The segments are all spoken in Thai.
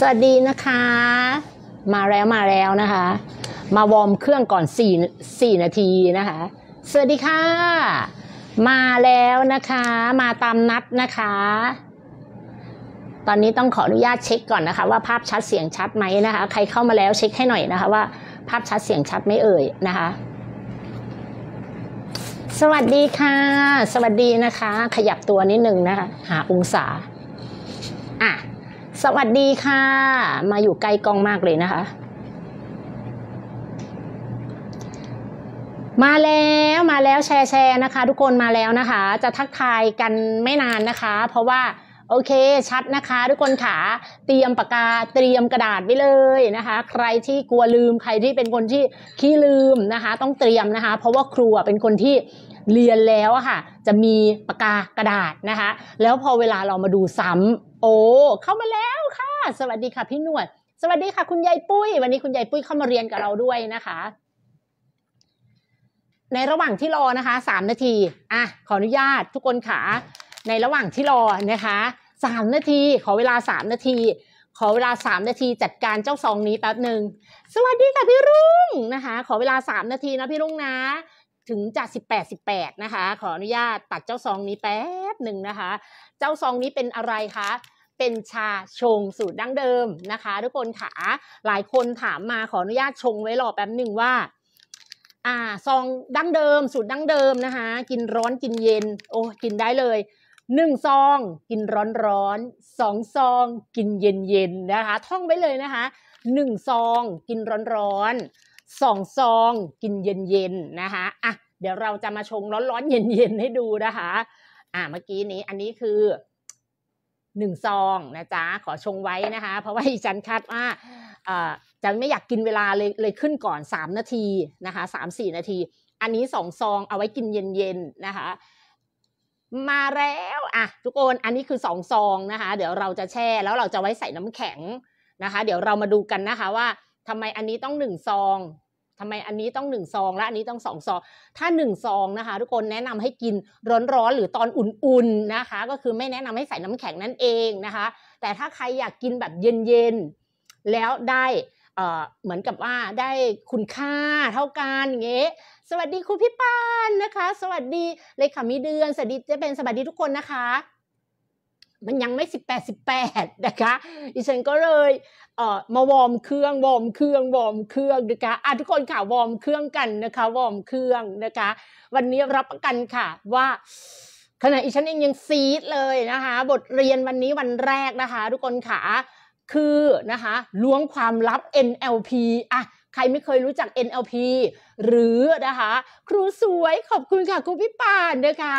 สวัสดีนะคะ มาแล้วมาแล้วนะคะ มาวอร์มเครื่องก่อน4 4นาทีนะคะ สวัสดีค่ะ มาแล้วนะคะ มาตามนัดนะคะ ตอนนี้ต้องขออนุญาตเช็คก่อนนะคะว่าภาพชัดเสียงชัดไหมนะคะ ใครเข้ามาแล้วเช็คให้หน่อยนะคะ ว่าภาพชัดเสียงชัดไม่เอ่ยนะคะ สวัสดีค่ะ สวัสดีนะคะ ขยับตัวนิดนึงนะคะหาองศาอ่ะสวัสดีค่ะ มาอยู่ใกล้กล้องมากเลยนะคะ มาแล้วมาแล้วแชร์แชร์นะคะ ทุกคนมาแล้วนะคะ จะทักทายกันไม่นานนะคะ เพราะว่า โอเคชัดนะคะ ทุกคนขาเตรียมปากกาเตรียมกระดาษไว้เลยนะคะ ใครที่กลัวลืมใครที่เป็นคนที่ขี้ลืมนะคะ ต้องเตรียมนะคะ เพราะว่าครูเป็นคนที่เรียนแล้วค่ะจะมีปากกากระดาษนะคะ แล้วพอเวลาเรามาดูซ้ำโอ้เข้ามาแล้วค่ะ สวัสดีค่ะพี่หนวด สวัสดีค่ะคุณยายปุ้ย วันนี้คุณยายปุ้ยเข้ามาเรียนกับเราด้วยนะคะ ในระหว่างที่รอนะคะสามนาทีอ่ะขออนุญาตทุกคนค่ะ ในระหว่างที่รอนะคะสามนาทีขอเวลาสามนาที ขอเวลาสามนาที จัดการเจ้าซองนี้แป๊บหนึ่งสวัสดีค่ะพี่รุ่งนะคะ ขอเวลาสามนาทีนะพี่รุ่งนะถึงจะสสิิบแปดบแปดนะคะขออนุญาตตัดเจ้าซองนี้แป๊บหนึ่งนะคะเจ้าซองนี้เป็นอะไรคะ เป็นชาชงสูตรดั้งเดิมนะคะ ทุกคนค่ะ หลายคนถามมาขออนุญาตชงไว้รอแป๊บหนึ่งว่าอ่าซองดั้งเดิม สูตรดั้งเดิมนะคะ กินร้อนกินเย็นโอ้กินได้เลยหนึ่งซองกินร้อนร้อนสองซองกินเย็นเย็นนะคะ ท่องไว้เลยนะคะหนึ่งซอง กินร้อนร้อนสองซองกินเย็นเย็นนะคะอ่ะเดี๋ยวเราจะมาชงร้อนร้อนเย็นเย็นให้ดูนะคะอ่าเมื่อกี้นี้อันนี้คือหนึ่งซองนะจ๊ะขอชงไว้นะคะ เพราะว่าดฉันคาดว่าจะไม่อยากกินเวลาเลยเลยขึ้นก่อนสามนาทีนะคะสามสี่นาที อันนี้สองซองเอาไว้กินเย็นๆนะคะ มาแล้วอ่ะทุกคนอันนี้คือสองซองนะคะ เดี๋ยวเราจะแช่แล้วเราจะไว้ใส่น้ำแข็งนะคะ เดี๋ยวเรามาดูกันนะคะ ว่าทำไมอันนี้ต้องหนึ่งซองทำไม อันนี้ต้องหนึ่งซอง และอันนี้ต้องสองซอง ถ้าหนึ่งซองนะคะ ทุกคนแนะนำให้กินร้อนๆ หรือตอนอุ่นๆนะคะ ก็คือไม่แนะนำให้ใส่น้ำแข็งนั่นเองนะคะ แต่ถ้าใครอยากกินแบบเย็น ๆ แล้วได้เหมือนกับว่าได้คุณค่าเท่ากันอย่างเงี้ยสวัสดีคุณพี่ปานนะคะ สวัสดี เลยค่ะมีเดือนสวัสดีจะเป็นสวัสดีทุกคนนะคะมันยังไม่สสิิบแปดบแปดนะคะดิฉันก็เลยเอ่อมาวอร์มเครื่องวอร์มเครื่องวอร์มเครื่องนะคะอ่ะทุกคนค่ะวอร์มเครื่องกันนะคะ วอร์มเครื่องนะคะ วันนี้รับประกันค่ะ ว่า ขณะอีฉันเองยังซีดเลยนะคะ บทเรียนวันนี้วันแรกนะคะ ทุกคนค่ะคือนะคะ ล้วงความลับ NLP อ่ะใครไม่เคยรู้จัก NLP หรือนะคะ ครูสวยขอบคุณค่ะครูพี่ปานนะคะ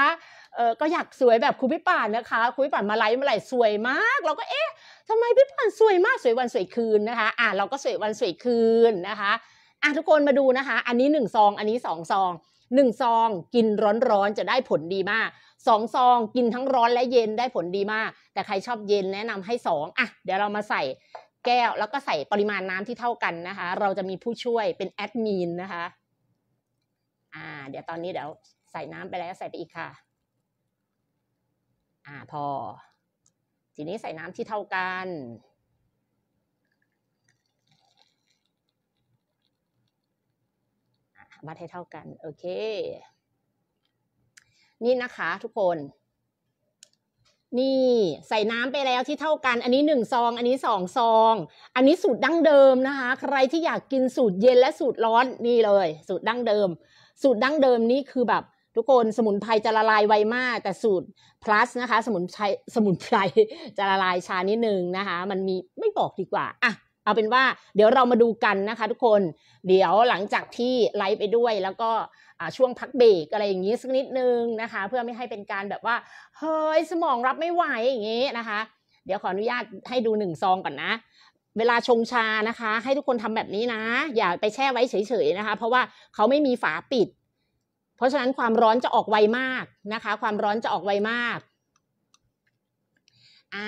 เออก็อยากสวยแบบคุณพี่ป่านนะคะ คุณพี่ป่านมาไลฟ์เมื่อไหร่สวยมาก เราก็เอ๊ะทำไมพี่ป่านสวยมาก สวยวันสวยคืนนะคะ อ่าเราก็สวยวันสวยคืนนะคะ อ่ะทุกคนมาดูนะคะ อันนี้หนึ่งซอง อันนี้สองซองหนึ่งซองกินร้อนๆจะได้ผลดีมากสองซองกินทั้งร้อนและเย็นได้ผลดีมาก แต่ใครชอบเย็นแนะนำให้สองอ่ะ เดี๋ยวเรามาใส่แก้วแล้วก็ใส่ปริมาณน้ำที่เท่ากันนะคะ เราจะมีผู้ช่วยเป็นแอดมินนะคะ อ่า เดี๋ยวตอนนี้เดี๋ยวใส่น้ำไปแล้วใส่ไปอีกค่ะอ่าพอทีนี้ใส่น้ำที่เท่ากันวัดให้เท่ากันโอเค นี่นะคะทุกคน นี่ใส่น้ำไปแล้วที่เท่ากัน อันนี้หนึ่งซอง อันนี้สองซอง อันนี้สูตรดั้งเดิมนะคะ ใครที่อยากกินสูตรเย็นและสูตรร้อนนี่เลยสูตรดั้งเดิม สูตรดั้งเดิมนี่คือแบบทุกคนสมุนไพรจะละลายไวมาก แต่สูตร plus นะคะสมุนไพรสมุนไพรจะละลายช้านิดนึงนะคะ มันมีไม่บอกดีกว่าอ่ะเอาเป็นว่าเดี๋ยวเรามาดูกันนะคะ ทุกคนเดี๋ยวหลังจากที่ไลฟ์ไปด้วยแล้วก็ช่วงพักเบรกอะไรอย่างนี้สักนิดนึงนะคะ เพื่อไม่ให้เป็นการแบบว่าเฮ้ยสมองรับไม่ไหวอย่างนี้นะคะ เดี๋ยวขออนุญาตให้ดูหนึ่งซองก่อนนะ เวลาชงชานะคะ ให้ทุกคนทำแบบนี้นะ อย่าไปแช่ไว้เฉยๆนะคะ เพราะว่าเขาไม่มีฝาปิดเพราะฉะนั้นความร้อนจะออกไวมากนะคะ ความร้อนจะออกไวมาก อ่า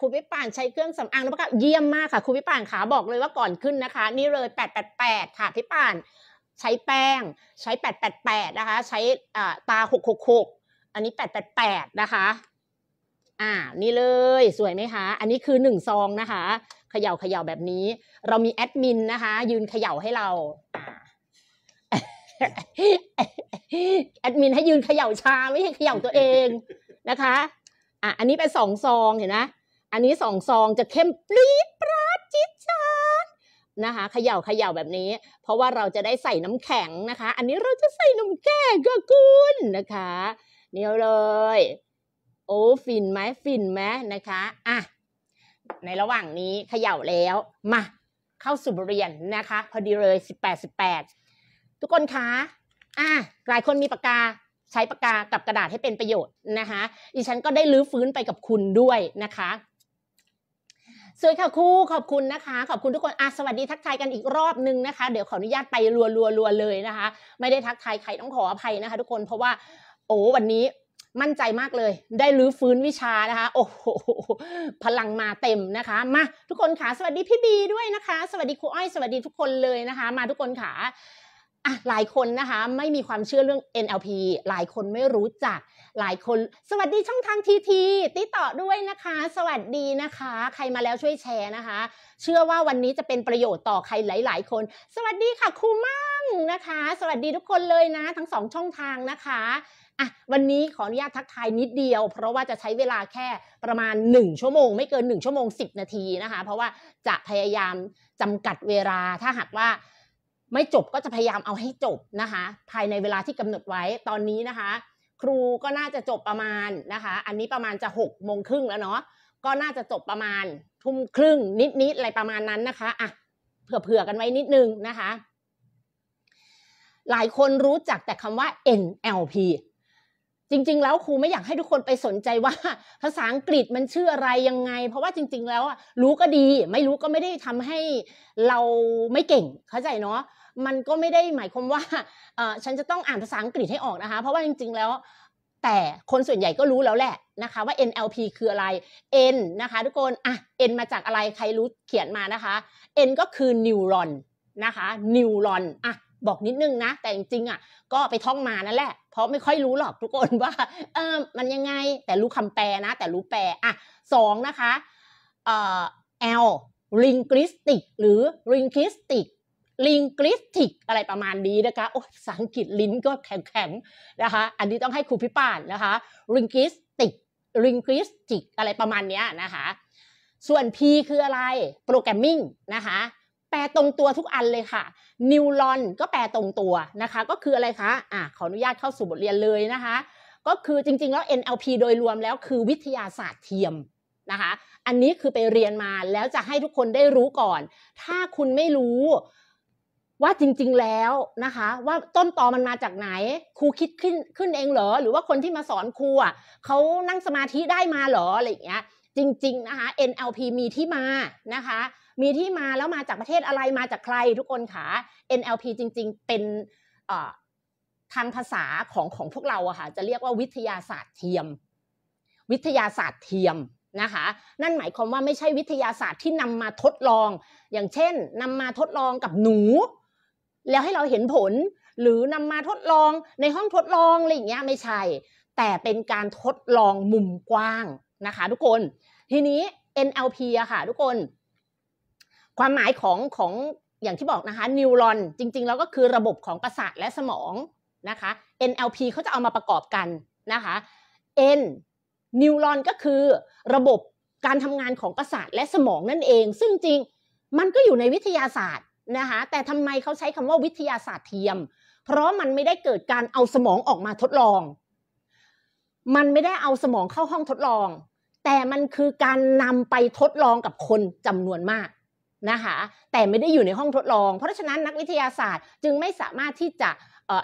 คุณวิปานใช้เครื่องสำอางนล้วก็เยี่ยมมากค่ะคุณวิปานขาบอกเลยว่าก่อนขึ้นนะคะ นี่เลย888ค่ะพี่ปานใช้แป้งใช้888นะคะใช้ตา666อันนี้888นะคะอ่านี่เลยสวยไหมคะอันนี้คือ1ซองนะคะเขย่าเขย่าแบบนี้เรามีแอดมินนะคะยืนเขย่าให้เราแอดมินให้ยืนเขย่าชาไม่ให้เขย่าตัวเองนะคะอ่ะอันนี้เป็นสองซองเห็นไหมอันนี้สองซองจะเข้มปรี๊ดปราดจิตดจานะคะเขย่าเขย่าแบบนี้ เพราะว่าเราจะได้ใส่น้ำแข็งนะคะ อันนี้เราจะใส่นมแก้ก็ุณนะคะเนี่ยเลย โอ้ฟินไหมฟินไหมนะคะอ่ะในระหว่างนี้เขย่าแล้วมา เข้าสู่บริเรียนนะคะ พอดีเลย18 18ทุกคนคะอ่าหลายคนมีปากกา ใช้ปากกากับกระดาษให้เป็นประโยชน์นะคะ ดิฉันก็ได้ลื้อฟื้นไปกับคุณด้วยนะคะ สวยค่ะครู ขอบคุณนะคะ ขอบคุณทุกคนอ่ะสวัสดีทักทายกันอีกรอบนึงนะคะ เดี๋ยวขออนุญาตไปรัวรัวรัวเลยนะคะ ไม่ได้ทักทายใครต้องขออภัยนะคะ ทุกคน เพราะว่า โอ้วันนี้มั่นใจมากเลย ได้รื้อฟื้นวิชานะคะ โอ้โห พลังมาเต็มนะคะ มาทุกคนค่ะ สวัสดีพี่บีด้วยนะคะ สวัสดีครูอ้อย สวัสดีทุกคนเลยนะคะ มาทุกคนค่ะอ่ะหลายคนนะคะไม่มีความเชื่อเรื่อง NLP หลายคนไม่รู้จักหลายคน สวัสดีช่องทางทีทีติต่อด้วยนะคะ สวัสดีนะคะ ใครมาแล้วช่วยแชร์นะคะ เชื่อว่าวันนี้จะเป็นประโยชน์ต่อใครหลายๆคน สวัสดีค่ะครูมั่งนะคะ สวัสดีทุกคนเลยนะ ทั้งสองช่องทางนะคะอ่ะวันนี้ขออนุญาตทักทายนิดเดียว เพราะว่าจะใช้เวลาแค่ประมาณ 1 ชั่วโมง ไม่เกิน 1 ชั่วโมง 10 นาทีนะคะ เพราะว่าจะพยายามจำกัดเวลาถ้าหากว่าไม่จบก็จะพยายามเอาให้จบนะคะ ภายในเวลาที่กำหนดไว้ตอนนี้นะคะ ครูก็น่าจะจบประมาณนะคะ อันนี้ประมาณจะหกโมงครึ่งแล้วเนาะก็น่าจะจบประมาณทุ่มครึ่งนิดๆอะไรประมาณนั้นนะคะอ่ะเผื่อๆกันไว้นิดนึงนะคะ หลายคนรู้จักแต่คำว่า NLP จริงๆแล้วครูไม่อยากให้ทุกคนไปสนใจว่าภาษาอังกฤษมันชื่ออะไรยังไง เพราะว่าจริง ๆแล้วรู้ก็ดี ไม่รู้ก็ไม่ได้ทำให้เราไม่เก่ง เข้าใจเนาะมันก็ไม่ได้หมายความว่า ฉันจะต้องอ่านภาษาอังกฤษให้ออกนะคะ เพราะว่าจริงๆแล้ว แต่คนส่วนใหญ่ก็รู้แล้วแหละนะคะว่า NLP คืออะไร N นะคะ ทุกคนอ่ะ N มาจากอะไรใครรู้เขียนมานะคะ N ก็คือนิวรอนนะคะนิวรอนอ่ะบอกนิดนึงนะ แต่จริงๆอ่ะก็ไปท่องมานั่นแหละ เพราะไม่ค่อยรู้หรอกทุกคนว่าเออมันยังไงแต่รู้คำแปลนะ แต่รู้แปลอ่ะสองนะคะเอ่อ L ลิงกิสติกหรือลิงกิสติกลิงกิสติกอะไรประมาณนี้นะคะโอ้ภาษาอังกฤษลิ้นก็แข็งๆนะคะ อันนี้ต้องให้ครูพิป่านนะคะลิงกิสติกลิงกิสติกอะไรประมาณนี้นะคะ ส่วน P คืออะไรโปรแกรมมิ่งนะคะ แปลตรงตัวทุกอันเลยค่ะนิวรอนก็แปลตรงตัว นะคะ ก็คืออะไรคะอ่ะ ขออนุญาตเข้าสู่บทเรียนเลยนะคะ ก็คือจริงๆแล้ว NLP โดยรวมแล้วคือวิทยาศาสตร์เทียม นะคะ อันนี้คือไปเรียนมาแล้วจะให้ทุกคนได้รู้ก่อน ถ้าคุณไม่รู้ว่าจริงๆแล้วนะคะ ว่าต้นตอมันมาจากไหนครูคิดขึ้นขึ้นเองเหรอหรือว่าคนที่มาสอนครูอ่ะเขานั่งสมาธิได้มาเหรออะไรอย่างเงี้ย จริงๆนะคะ NLP มีที่มานะคะ มีที่มาแล้วมาจากประเทศอะไรมาจากใครทุกคนคะ NLP จริงๆเป็นทางภาษาของของพวกเราอะค่ะจะเรียกว่าวิทยาศาสตร์เทียม วิทยาศาสตร์เทียมนะคะ นั่นหมายความว่าไม่ใช่วิทยาศาสตร์ที่นำมาทดลอง อย่างเช่น นำมาทดลองกับหนูแล้วให้เราเห็นผลหรือนำมาทดลองในห้องทดลองอะไรอย่างเงี้ยไม่ใช่ แต่เป็นการทดลองมุมกว้างนะคะทุกคนทีนี้ NLP อะค่ะทุกคน ความหมายของของอย่างที่บอกนะคะนิวรอนจริงๆแล้วก็คือระบบของประสาทและสมองนะคะ NLP เขาจะเอามาประกอบกันนะคะ N นิวรอนก็คือระบบการทำงานของประสาทและสมองนั่นเอง ซึ่งจริงมันก็อยู่ในวิทยาศาสตร์นะคะแต่ทำไมเขาใช้คำว่าวิทยาศาสตร์เทียม เพราะมันไม่ได้เกิดการเอาสมองออกมาทดลอง มันไม่ได้เอาสมองเข้าห้องทดลอง แต่มันคือการนำไปทดลองกับคนจำนวนมากนะคะแต่ไม่ได้อยู่ในห้องทดลอง เพราะฉะนั้นนักวิทยาศาสตร์จึงไม่สามารถที่จะ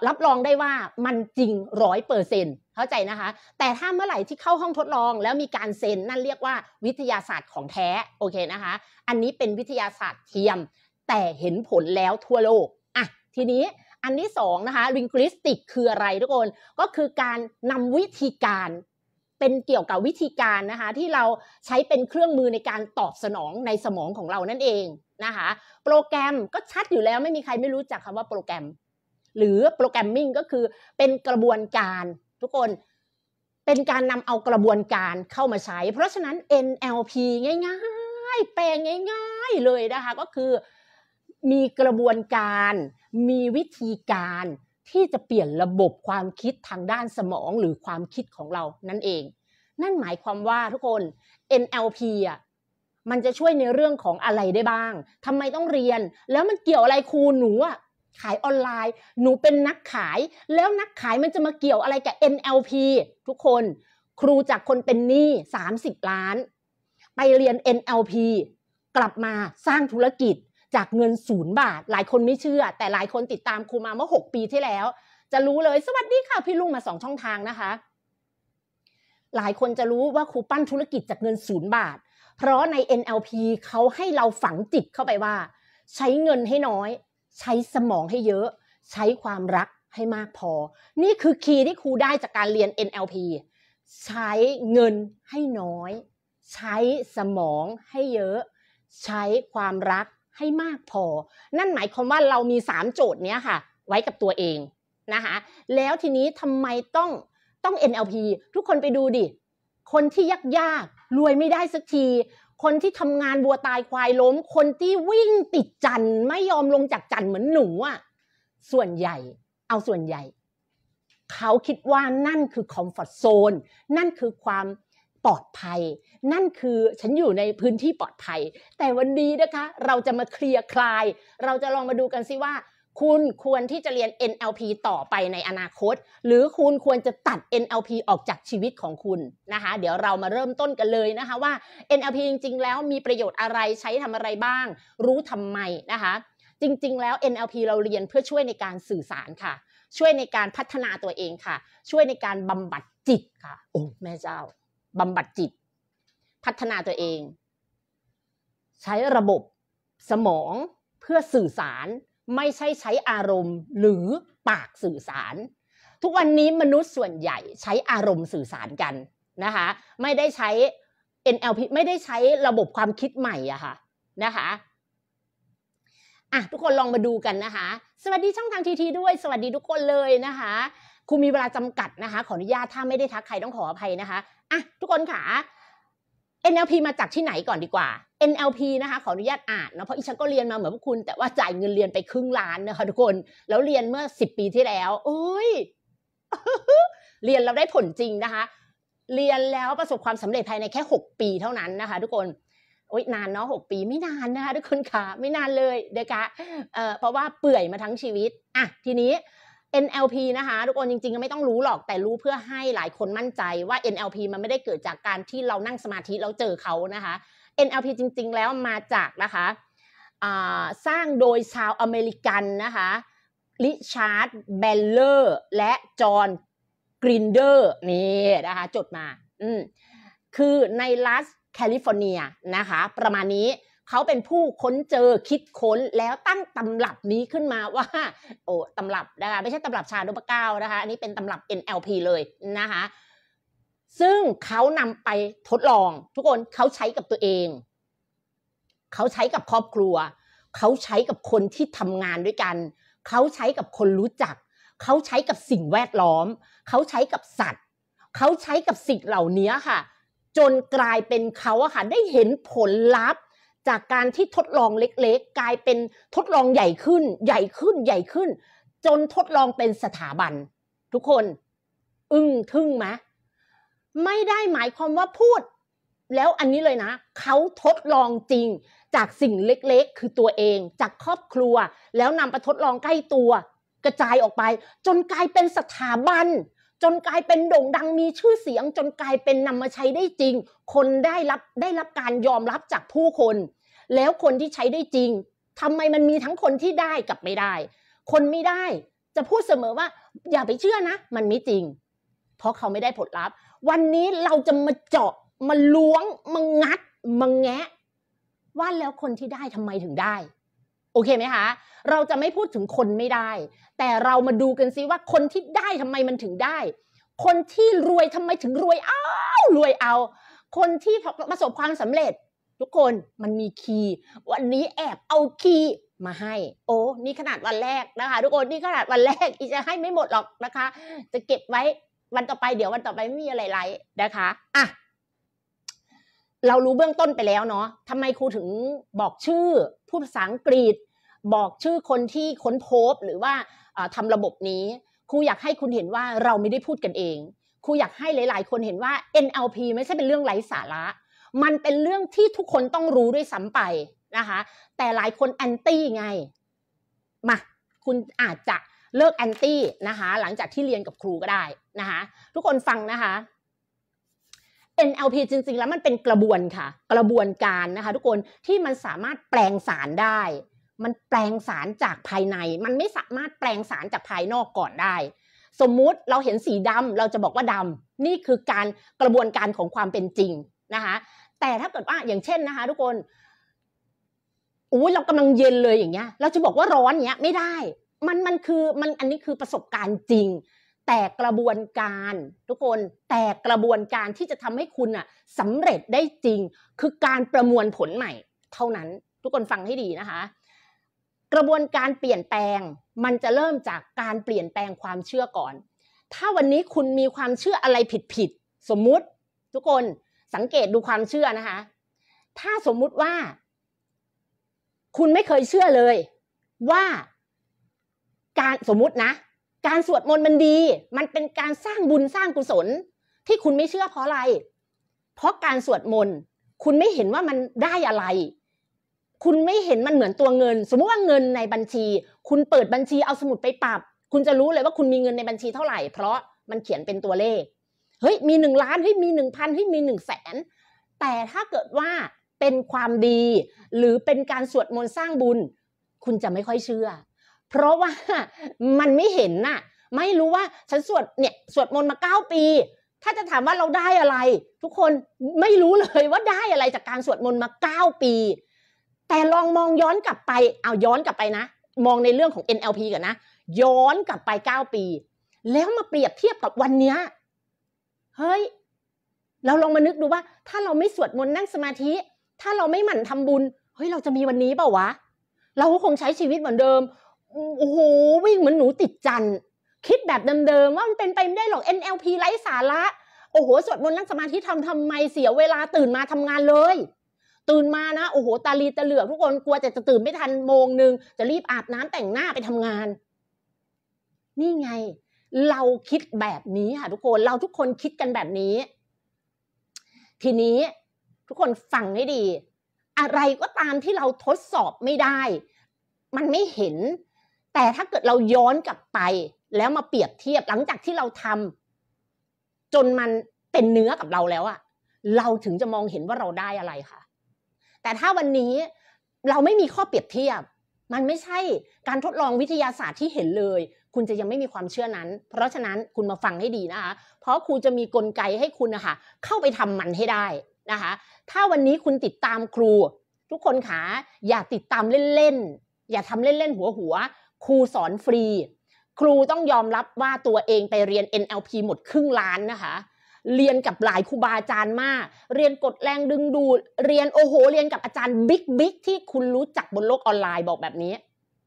รับรองได้ว่ามันจริงร้อยเปอร์เซ็นต์เข้าใจนะคะแต่ถ้าเมื่อไหร่ที่เข้าห้องทดลองแล้วมีการเซ็นนั่นเรียกว่าวิทยาศาสตร์ของแท้โอเคนะคะอันนี้เป็นวิทยาศาสตร์เทียมแต่เห็นผลแล้วทั่วโลกอ่ะทีนี้อันที่สองนะคะ linguistic คืออะไรทุกคน ก็คือการนำวิธีการ เป็นเกี่ยวกับวิธีการนะคะที่เราใช้เป็นเครื่องมือในการตอบสนองในสมองของเรานั่นเองนะคะ โปรแกรมก็ชัดอยู่แล้วไม่มีใครไม่รู้จักคำว่าโปรแกรม หรือโปรแกรมมิ่งก็คือเป็นกระบวนการ ทุกคน เป็นการนำเอากระบวนการเข้ามาใช้ เพราะฉะนั้น NLP ง่ายๆ แปลงง่ายๆ เลยนะคะ ก็คือมีกระบวนการมีวิธีการที่จะเปลี่ยนระบบความคิดทางด้านสมองหรือความคิดของเรานั่นเอง นั่นหมายความว่าทุกคน NLP อ่ะมันจะช่วยในเรื่องของอะไรได้บ้างทำไมต้องเรียน แล้วมันเกี่ยวอะไรครูหนูอ่ะขายออนไลน์ หนูเป็นนักขาย แล้วนักขายมันจะมาเกี่ยวอะไรกับ NLP ทุกคนครูจากคนเป็นหนี้ 30 ล้าน ไปเรียน NLP กลับมาสร้างธุรกิจจากเงินศูนย์บาทหลายคนไม่เชื่อ แต่หลายคนติดตามครูมาเมื่อ6ปีที่แล้ว จะรู้เลย สวัสดีค่ะ พี่ลุงมาสองช่องทางนะคะ หลายคนจะรู้ว่าครูปั้นธุรกิจจากเงินศูนย์บาท เพราะใน NLP เขาให้เราฝังจิตเข้าไปว่า ใช้เงินให้น้อย ใช้สมองให้เยอะ ใช้ความรักให้มากพอ นี่คือคีย์ที่ครูได้จากการเรียน NLP ใช้เงินให้น้อย ใช้สมองให้เยอะ ใช้ความรักให้มากพอ นั่นหมายความว่าเรามี 3 โจทย์เนี้ยค่ะ ไว้กับตัวเองนะคะ แล้วทีนี้ทำไมต้องต้อง NLP ทุกคนไปดูดิ คนที่ยากยาก รวยไม่ได้สักที คนที่ทำงานบัวตายควายล้ม คนที่วิ่งติดจันไม่ยอมลงจากจันเหมือนหนูอะส่วนใหญ่เอาส่วนใหญ่ เขาคิดว่านั่นคือคอมฟอร์ทโซน นั่นคือความปลอดภัย นั่นคือฉันอยู่ในพื้นที่ปลอดภัย แต่วันนี้นะคะเราจะมาเคลียร์คลาย เราจะลองมาดูกันซิว่า คุณควรที่จะเรียน NLP ต่อไปในอนาคต หรือคุณควรจะตัด NLP ออกจากชีวิตของคุณนะคะ เดี๋ยวเรามาเริ่มต้นกันเลยนะคะว่า NLP จริงๆ แล้วมีประโยชน์อะไรใช้ทำอะไรบ้าง รู้ทำไมนะคะ จริงๆ แล้ว NLP เราเรียนเพื่อช่วยในการสื่อสารค่ะ ช่วยในการพัฒนาตัวเองค่ะ ช่วยในการบำบัดจิตค่ะ โอ้ แม่เจ้าบำบัดจิตพัฒนาตัวเอง ใช้ระบบสมองเพื่อสื่อสาร ไม่ใช่ใช้อารมณ์หรือปากสื่อสาร ทุกวันนี้มนุษย์ส่วนใหญ่ใช้อารมณ์สื่อสารกันนะคะไม่ได้ใช้ NLP ไม่ได้ใช้ระบบความคิดใหม่อะค่ะนะคะอ่ะทุกคนลองมาดูกันนะคะสวัสดีช่องทางทีทีด้วย สวัสดีทุกคนเลยนะคะครูมีเวลาจำกัดนะคะขออนุญาตถ้าไม่ได้ทักใครต้องขออภัยนะคะอะทุกคนค่ะ NLP มาจากที่ไหนก่อนดีกว่า NLP นะคะขออนุญาตอ่านนะเพราะอีฉันก็เรียนมาเหมือนพวกคุณแต่ว่าจ่ายเงินเรียนไปครึ่งล้านนะคะทุกคนแล้วเรียนเมื่อ 10 ปีที่แล้วเอ้ยเรียนเราได้ผลจริงนะคะ เรียนแล้วประสบความสำเร็จภายในแค่ 6 ปีเท่านั้นนะคะ ทุกคนโอ๊ยนานเนาะหปีไม่นานนะคะทุกคนค่ะ ไม่นานเลยเดกะเอ่อเพราะว่าเปื่อยมาทั้งชีวิตอ่ะทีนี้ NLP นะคะ ทุกคนจริงๆก็ไม่ต้องรู้หรอกแต่รู้เพื่อให้หลายคนมั่นใจว่า NLP มันไม่ได้เกิดจากการที่เรานั่งสมาธิแล้วเจอเขานะคะ NLP จริงๆแล้วมาจาก นะคะสร้างโดยชาวอเมริกันนะคะลิชาร์ดเบลเลอร์และจอห์นกรินเดอร์นี่นะคะ จดมาอืมคือในรัฐแคลิฟอร์เนียนะคะ ประมาณนี้เขาเป็นผู้ค้นเจอคิดค้นแล้วตั้งตำรับนี้ขึ้นมาว่า โอ้ตำรับนะคะ ไม่ใช่ตำรับชาดปเก้านะคะอันนี้เป็นตำรับ NLP เลยนะคะ ซึ่งเขานำไปทดลอง ทุกคนเขาใช้กับตัวเอง เขาใช้กับครอบครัว เขาใช้กับคนที่ทำงานด้วยกัน เขาใช้กับคนรู้จัก เขาใช้กับสิ่งแวดล้อม เขาใช้กับสัตว์ เขาใช้กับสิ่งเหล่านี้ค่ะ จนกลายเป็นเขาอะค่ะ ได้เห็นผลลัพธ์จากการที่ทดลองเล็กๆ กลายเป็นทดลองใหญ่ขึ้นใหญ่ขึ้นใหญ่ขึ้น จนทดลองเป็นสถาบัน ทุกคน อึ้งทึ่งไหมไม่ได้หมายความว่าพูด แล้วอันนี้เลยนะ เขาทดลองจริงจากสิ่งเล็กๆ คือตัวเอง จากครอบครัวแล้วนำไปทดลองใกล้ตัว กระจายออกไป จนกลายเป็นสถาบันจนกลายเป็นโด่งดังมีชื่อเสียง จนกลายเป็นนำมาใช้ได้จริง คนได้รับได้รับการยอมรับจากผู้คน แล้วคนที่ใช้ได้จริงทำไมมันมีทั้งคนที่ได้กับไม่ได้ คนไม่ได้จะพูดเสมอว่า อย่าไปเชื่อนะมันไม่จริง เพราะเขาไม่ได้ผลลัพธ์ วันนี้เราจะมาเจาะมาล้วงมางัดมาแงะ ว่าแล้วคนที่ได้ทำไมถึงได้โอเคไหมคะ เราจะไม่พูดถึงคนไม่ได้ แต่เรามาดูกันซิว่าคนที่ได้ทำไมมันถึงได้ คนที่รวยทำไมถึงรวยเอารวยเอา คนที่ประสบความสำเร็จ ทุกคนมันมีคีย์วันนี้แอบเอาคีย์มาให้ โอ้นี่ขนาดวันแรกนะคะ ทุกคนนี่ขนาดวันแรกอีจะให้ไม่หมดหรอกนะคะ จะเก็บไว้วันต่อไปเดี๋ยววันต่อไปไม่มีอะไรไล์นะคะอ่ะเรารู้เบื้องต้นไปแล้วเนาะทำไมครูถึงบอกชื่อพูดภาษาอังกฤษบอกชื่อคนที่ค้นพบหรือว่าทำระบบนี้ครูอยากให้คุณเห็นว่าเราไม่ได้พูดกันเองครูอยากให้หลายๆคนเห็นว่า NLP ไม่ใช่เป็นเรื่องไร้สาระ มันเป็นเรื่องที่ทุกคนต้องรู้ด้วยซ้ำไปนะคะ แต่หลายคนแอนตี้ไงมาคุณอาจจะเลิกแอนตี้นะคะ หลังจากที่เรียนกับครูก็ได้นะคะ ทุกคนฟังนะคะ NLP จริงๆ แล้วมันเป็นกระบวนค่ะกระบวนการนะคะทุกคนที่มันสามารถแปลงสารได้ มันแปลงสารจากภายใน มันไม่สามารถแปลงสารจากภายนอกก่อนได้ สมมุติเราเห็นสีดำ เราจะบอกว่าดำ นี่คือการกระบวนการของความเป็นจริงนะคะแต่ถ้าเกิดว่าอย่างเช่นนะคะทุกคนอู้เรากำลังเย็นเลยอย่างเงี้ยเราจะบอกว่าร้อนเงี้ยไม่ได้มันมันคือมันอันนี้คือประสบการณ์จริงแต่กระบวนการทุกคนแต่กระบวนการที่จะทำให้คุณอะสำเร็จได้จริง คือการประมวลผลใหม่ เท่านั้น ทุกคนฟังให้ดีนะคะ กระบวนการเปลี่ยนแปลง มันจะเริ่มจากการเปลี่ยนแปลงความเชื่อก่อน ถ้าวันนี้คุณมีความเชื่ออะไรผิดผิดสมมุติ ทุกคนสังเกตดูความเชื่อนะคะ ถ้าสมมุติว่า คุณไม่เคยเชื่อเลย ว่า การสมมุตินะการสวดมนต์มันดี มันเป็นการสร้างบุญสร้างกุศล ที่คุณไม่เชื่อเพราะอะไร เพราะการสวดมนต์คุณไม่เห็นว่ามันได้อะไร คุณไม่เห็นมันเหมือนตัวเงิน สมมติว่าเงินในบัญชี คุณเปิดบัญชีเอาสมุดไปปรับ คุณจะรู้เลยว่าคุณมีเงินในบัญชีเท่าไหร่ เพราะมันเขียนเป็นตัวเลข เฮ้ยมีหนึ่งล้านเฮ้ยมีหนึ่งพันเฮ้ยมีหนึ่งแสนแต่ถ้าเกิดว่าเป็นความดี หรือเป็นการสวดมนต์สร้างบุญ คุณจะไม่ค่อยเชื่อเพราะว่ามันไม่เห็นน่ะไม่รู้ว่าฉันสวดเนี่ย สวดมนต์มาเก้าปี ถ้าจะถามว่าเราได้อะไร ทุกคนไม่รู้เลยว่าได้อะไรจากการสวดมนต์มาเก้าปี แต่ลองมองย้อนกลับไปเอาย้อนกลับไปนะ มองในเรื่องของ NLP กันนะย้อนกลับไปเก้าปี แล้วมาเปรียบเทียบกับวันนี้เฮ้ย เราลองมานึกดูว่า ถ้าเราไม่สวดมนต์นั่งสมาธิ ถ้าเราไม่หมั่นทำบุญเฮ้ยเราจะมีวันนี้เปล่าวะเราคงใช้ชีวิตเหมือนเดิมโอ้โหวิ่งเหมือนหนูติดจันคิดแบบเดิมๆว่ามันเป็นไปไม่ได้หรอก NLP ไร้สาระโอ้โหสวดมนต์นั่งสมาธิทำทำไมเสียเวลาตื่นมาทำงานเลย ตื่นมานะโอ้โหตาลีตาเหลือกทุกคนกลัวจะจะตื่นไม่ทันโมงหนึ่งจะรีบอาบน้ำแต่งหน้าไปทำงาน นี่ไง เราคิดแบบนี้ค่ะทุกคนเราทุกคนคิดกันแบบนี้ ทีนี้ ทุกคนฟังให้ดี อะไรก็ตามที่เราทดสอบไม่ได้ มันไม่เห็นแต่ถ้าเกิดเราย้อนกลับไป แล้วมาเปรียบเทียบหลังจากที่เราทำ จนมันเป็นเนื้อกับเราแล้วอะเราถึงจะมองเห็นว่าเราได้อะไรค่ะ แต่ถ้าวันนี้เราไม่มีข้อเปรียบเทียบ มันไม่ใช่การทดลองวิทยาศาสตร์ที่เห็นเลย คุณจะยังไม่มีความเชื่อนั้น เพราะฉะนั้นคุณมาฟังให้ดีนะคะเพราะครูจะมีกลไกให้คุณนะคะเข้าไปทำมันให้ได้นะคะ ถ้าวันนี้คุณติดตามครู ทุกคน่ะอย่าติดตามเล่นๆอย่าทำเล่นๆหัวหัวครูสอนฟรี ครูต้องยอมรับว่าตัวเองไปเรียน NLP หมดครึ่งล้านนะคะเรียนกับหลายครูบาอาจารย์มาก เรียนกดแรงดึงดูดเรียนโอ้โห เรียนกับอาจารย์บิ๊กบิ๊กที่คุณรู้จักบนโลกออนไลน์บอกแบบนี้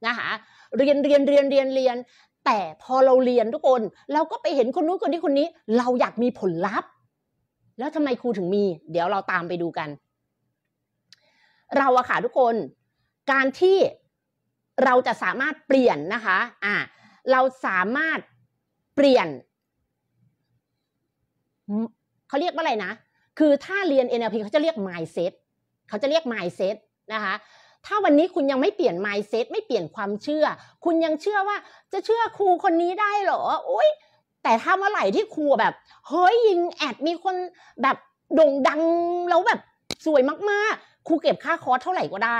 นะคะเรียนเรียนเรียนเรียนเรียน แต่พอเราเรียนทุกคน เราก็ไปเห็นคนนู้นคนนี้คนนี้ เราอยากมีผลลัพธ์ แล้วทำไมครูถึงมี เดี๋ยวเราตามไปดูกัน เราอะค่ะทุกคน การที่เราจะสามารถเปลี่ยนนะคะ อ่า เราสามารถเปลี่ยนเขาเรียกว่าอะไรนะ คือถ้าเรียน NLP เขาจะเรียก mindset เขาจะเรียก mindset นะคะ ถ้าวันนี้คุณยังไม่เปลี่ยน mindset ไม่เปลี่ยนความเชื่อ คุณยังเชื่อว่า จะเชื่อครูคนนี้ได้เหรอ อุ้ยแต่ถ้าเมื่อไหร่ที่ครูแบบเฮ้ยยิงแอดมีคนแบบโด่งดังแล้วแบบสวยมากๆ ครูเก็บค่าคอร์สเท่าไหร่ก็ได้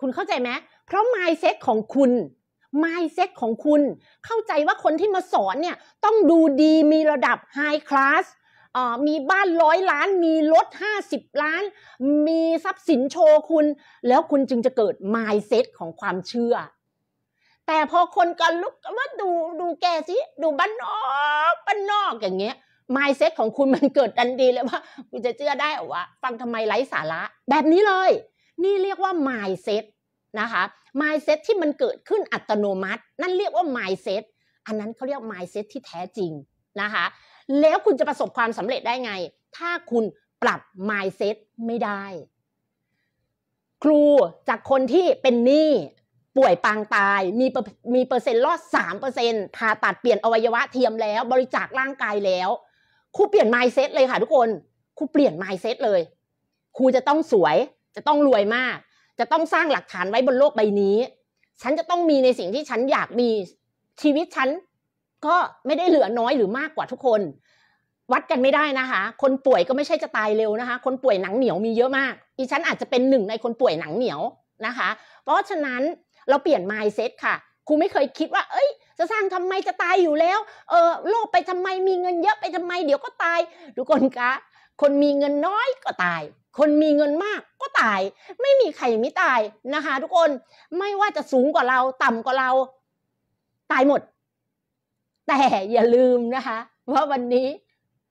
คุณเข้าใจไหมเพราะ mindset ของคุณ mindset ของคุณ เข้าใจว่าคนที่มาสอนเนี่ยต้องดูดีมีระดับ high class มีบ้านร้อยล้าน มีรถห้าสิบล้าน มีทรัพย์สินโชว์คุณ แล้วคุณจึงจะเกิด mindset ของความเชื่อ แต่พอคนกันลุกว่าดูดูแกสิ ดูบ้านนอก บ้านนอกอย่างเงี้ยไมยเซ็ตของคุณมันเกิดดันดีเลยว่าคุณจะเชื่อได้หรอวะฟังทำไมไร้สาระ แบบนี้เลย นี่เรียกว่าไมยเซ็ตนะคะ mindset ที่มันเกิดขึ้นอัตโนมัติ นั่นเรียกว่า mindset อันนั้นเขาเรียก mindset ที่แท้จริงนะคะแล้วคุณจะประสบความสำเร็จได้ไง ถ้าคุณปรับ mindset ไม่ได้ ครูจากคนที่เป็นหนี้ป่วยปางตายมีมีเปอร์เซ็นต์รอดสามเปอร์เซ็นต์ผ่าตัดเปลี่ยนอวัยวะเทียมแล้ว บริจาคร่างกายแล้วครูเปลี่ยน mindset เลยค่ะทุกคนครูเปลี่ยน mindset เลยครูจะต้องสวยจะต้องรวยมากจะต้องสร้างหลักฐานไว้บนโลกใบนี้ ฉันจะต้องมีในสิ่งที่ฉันอยากมีชีวิตฉัน ก็ไม่ได้เหลือน้อยหรือมากกว่าทุกคน วัดกันไม่ได้นะคะ คนป่วยก็ไม่ใช่จะตายเร็วนะคะ คนป่วยหนังเหนียวมีเยอะมากอีฉันอาจจะเป็นหนึ่งในคนป่วยหนังเหนียวนะคะ เพราะฉะนั้นเราเปลี่ยนมายเซตค่ะครูไม่เคยคิดว่า เอ้ย จะสร้างทำไมจะตายอยู่แล้ว เออโลกไปทำไมมีเงินเยอะไปทำไมเดี๋ยวก็ตายทุกคนคะคนมีเงินน้อยก็ตายคนมีเงินมากก็ตาย ไม่มีใครไม่ตายนะคะ ทุกคนไม่ว่าจะสูงกว่าเราต่ำกว่าเรา ตายหมด แต่อย่าลืมนะคะว่าวันนี้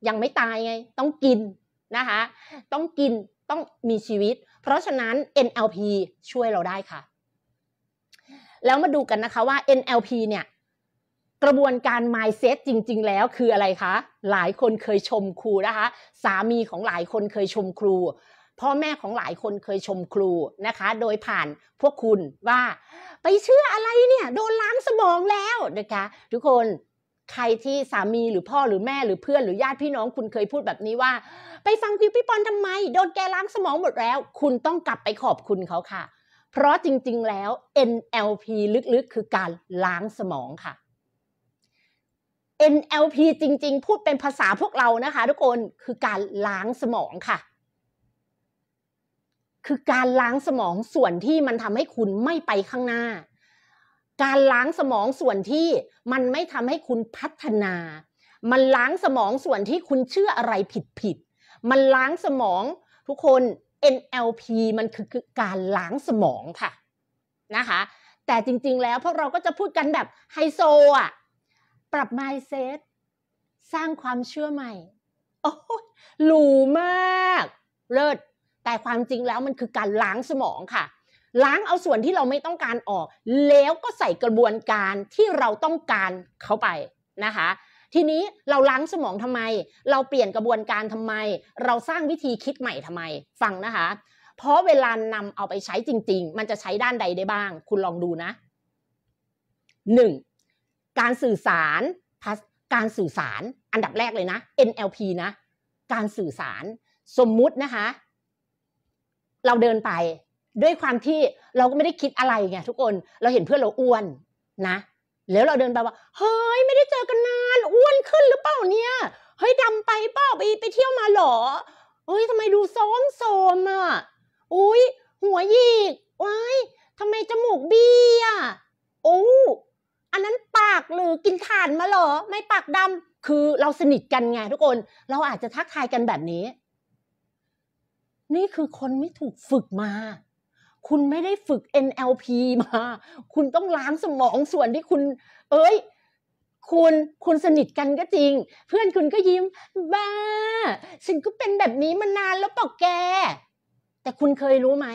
ยังไม่ตายไง ต้องกินนะคะ ต้องกินต้องมีชีวิต เพราะฉะนั้น NLP ช่วยเราได้ค่ะ แล้วมาดูกันนะคะว่า NLP เนี่ยกระบวนการ mindset จริงๆ แล้วคืออะไรคะ หลายคนเคยชมครูนะคะ สามีของหลายคนเคยชมครู พ่อแม่ของหลายคนเคยชมครูนะคะ โดยผ่านพวกคุณว่าไปเชื่ออะไรเนี่ย โดนล้างสมองแล้วนะคะ ทุกคน ใครที่สามีหรือพ่อหรือแม่หรือเพื่อนหรือญาติพี่น้องคุณเคยพูดแบบนี้ว่า ไปฟังพิวพี่ปอนทำไมโดนแกล้างสมองหมดแล้ว คุณต้องกลับไปขอบคุณเขาค่ะ เพราะจริงๆแล้ว NLP ลึกๆคือการล้างสมองค่ะ NLP จริง ๆ พูดเป็นภาษาพวกเรานะคะ ทุกคนคือการล้างสมองค่ะ คือการล้างสมองส่วนที่มันทำให้คุณไม่ไปข้างหน้า การล้างสมองส่วนที่มันไม่ทำให้คุณพัฒนา มันล้างสมองส่วนที่คุณเชื่ออะไรผิดผิดมันล้างสมองทุกคน NLP มันคือคือการล้างสมองค่ะนะคะแต่จริงๆ แล้วพวกเราก็จะพูดกันแบบไฮโซอ่ะปรับ mindset สร้างความเชื่อใหม่โอ้หลูมาก เลิศแต่ความจริงแล้วมันคือการล้างสมองค่ะ ล้างเอาส่วนที่เราไม่ต้องการออก แล้วก็ใส่กระบวนการที่เราต้องการเข้าไปนะคะ ทีนี้เราล้างสมองทำไม เราเปลี่ยนกระบวนการทำไม เราสร้างวิธีคิดใหม่ทำไมฟังนะคะ เพราะเวลานำเอาไปใช้จริง ๆ มันจะใช้ด้านใดได้บ้าง คุณลองดูนะหนึ่งการสื่อสารการสื่อสารอันดับแรกเลยนะ NLP นะ การสื่อสารสมมุตินะคะ เราเดินไปด้วยความที่เราก็ไม่ได้คิดอะไรไงทุกคนเราเห็นเพื่อนเราอ้วนนะแล้วเราเดินไปว่าเฮ้ยไม่ได้เจอกันนานอ้วนขึ้นหรือเปล่าเนี่ยเฮ้ยดำไปเปล่าไปไปเที่ยวมาหรอเฮ้ยทำไมดูซ้อมโซมอ่ะอุ้ยหัวหยิกว้ายทำไมจมูกบี้อ่ะหรือกินถ่านมาเหรอไม่ปากดำคือเราสนิทกันไงทุกคน เราอาจจะทักทายกันแบบนี้ นี่คือคนไม่ถูกฝึกมา คุณไม่ได้ฝึก NLP มา คุณต้องล้างสมองส่วนที่คุณ เอ้ยคุณ คุณสนิทกันก็จริง เพื่อนคุณก็ยิ้ม บ้าฉันก็เป็นแบบนี้มานานแล้วเปล่าแก แต่คุณเคยรู้ไหม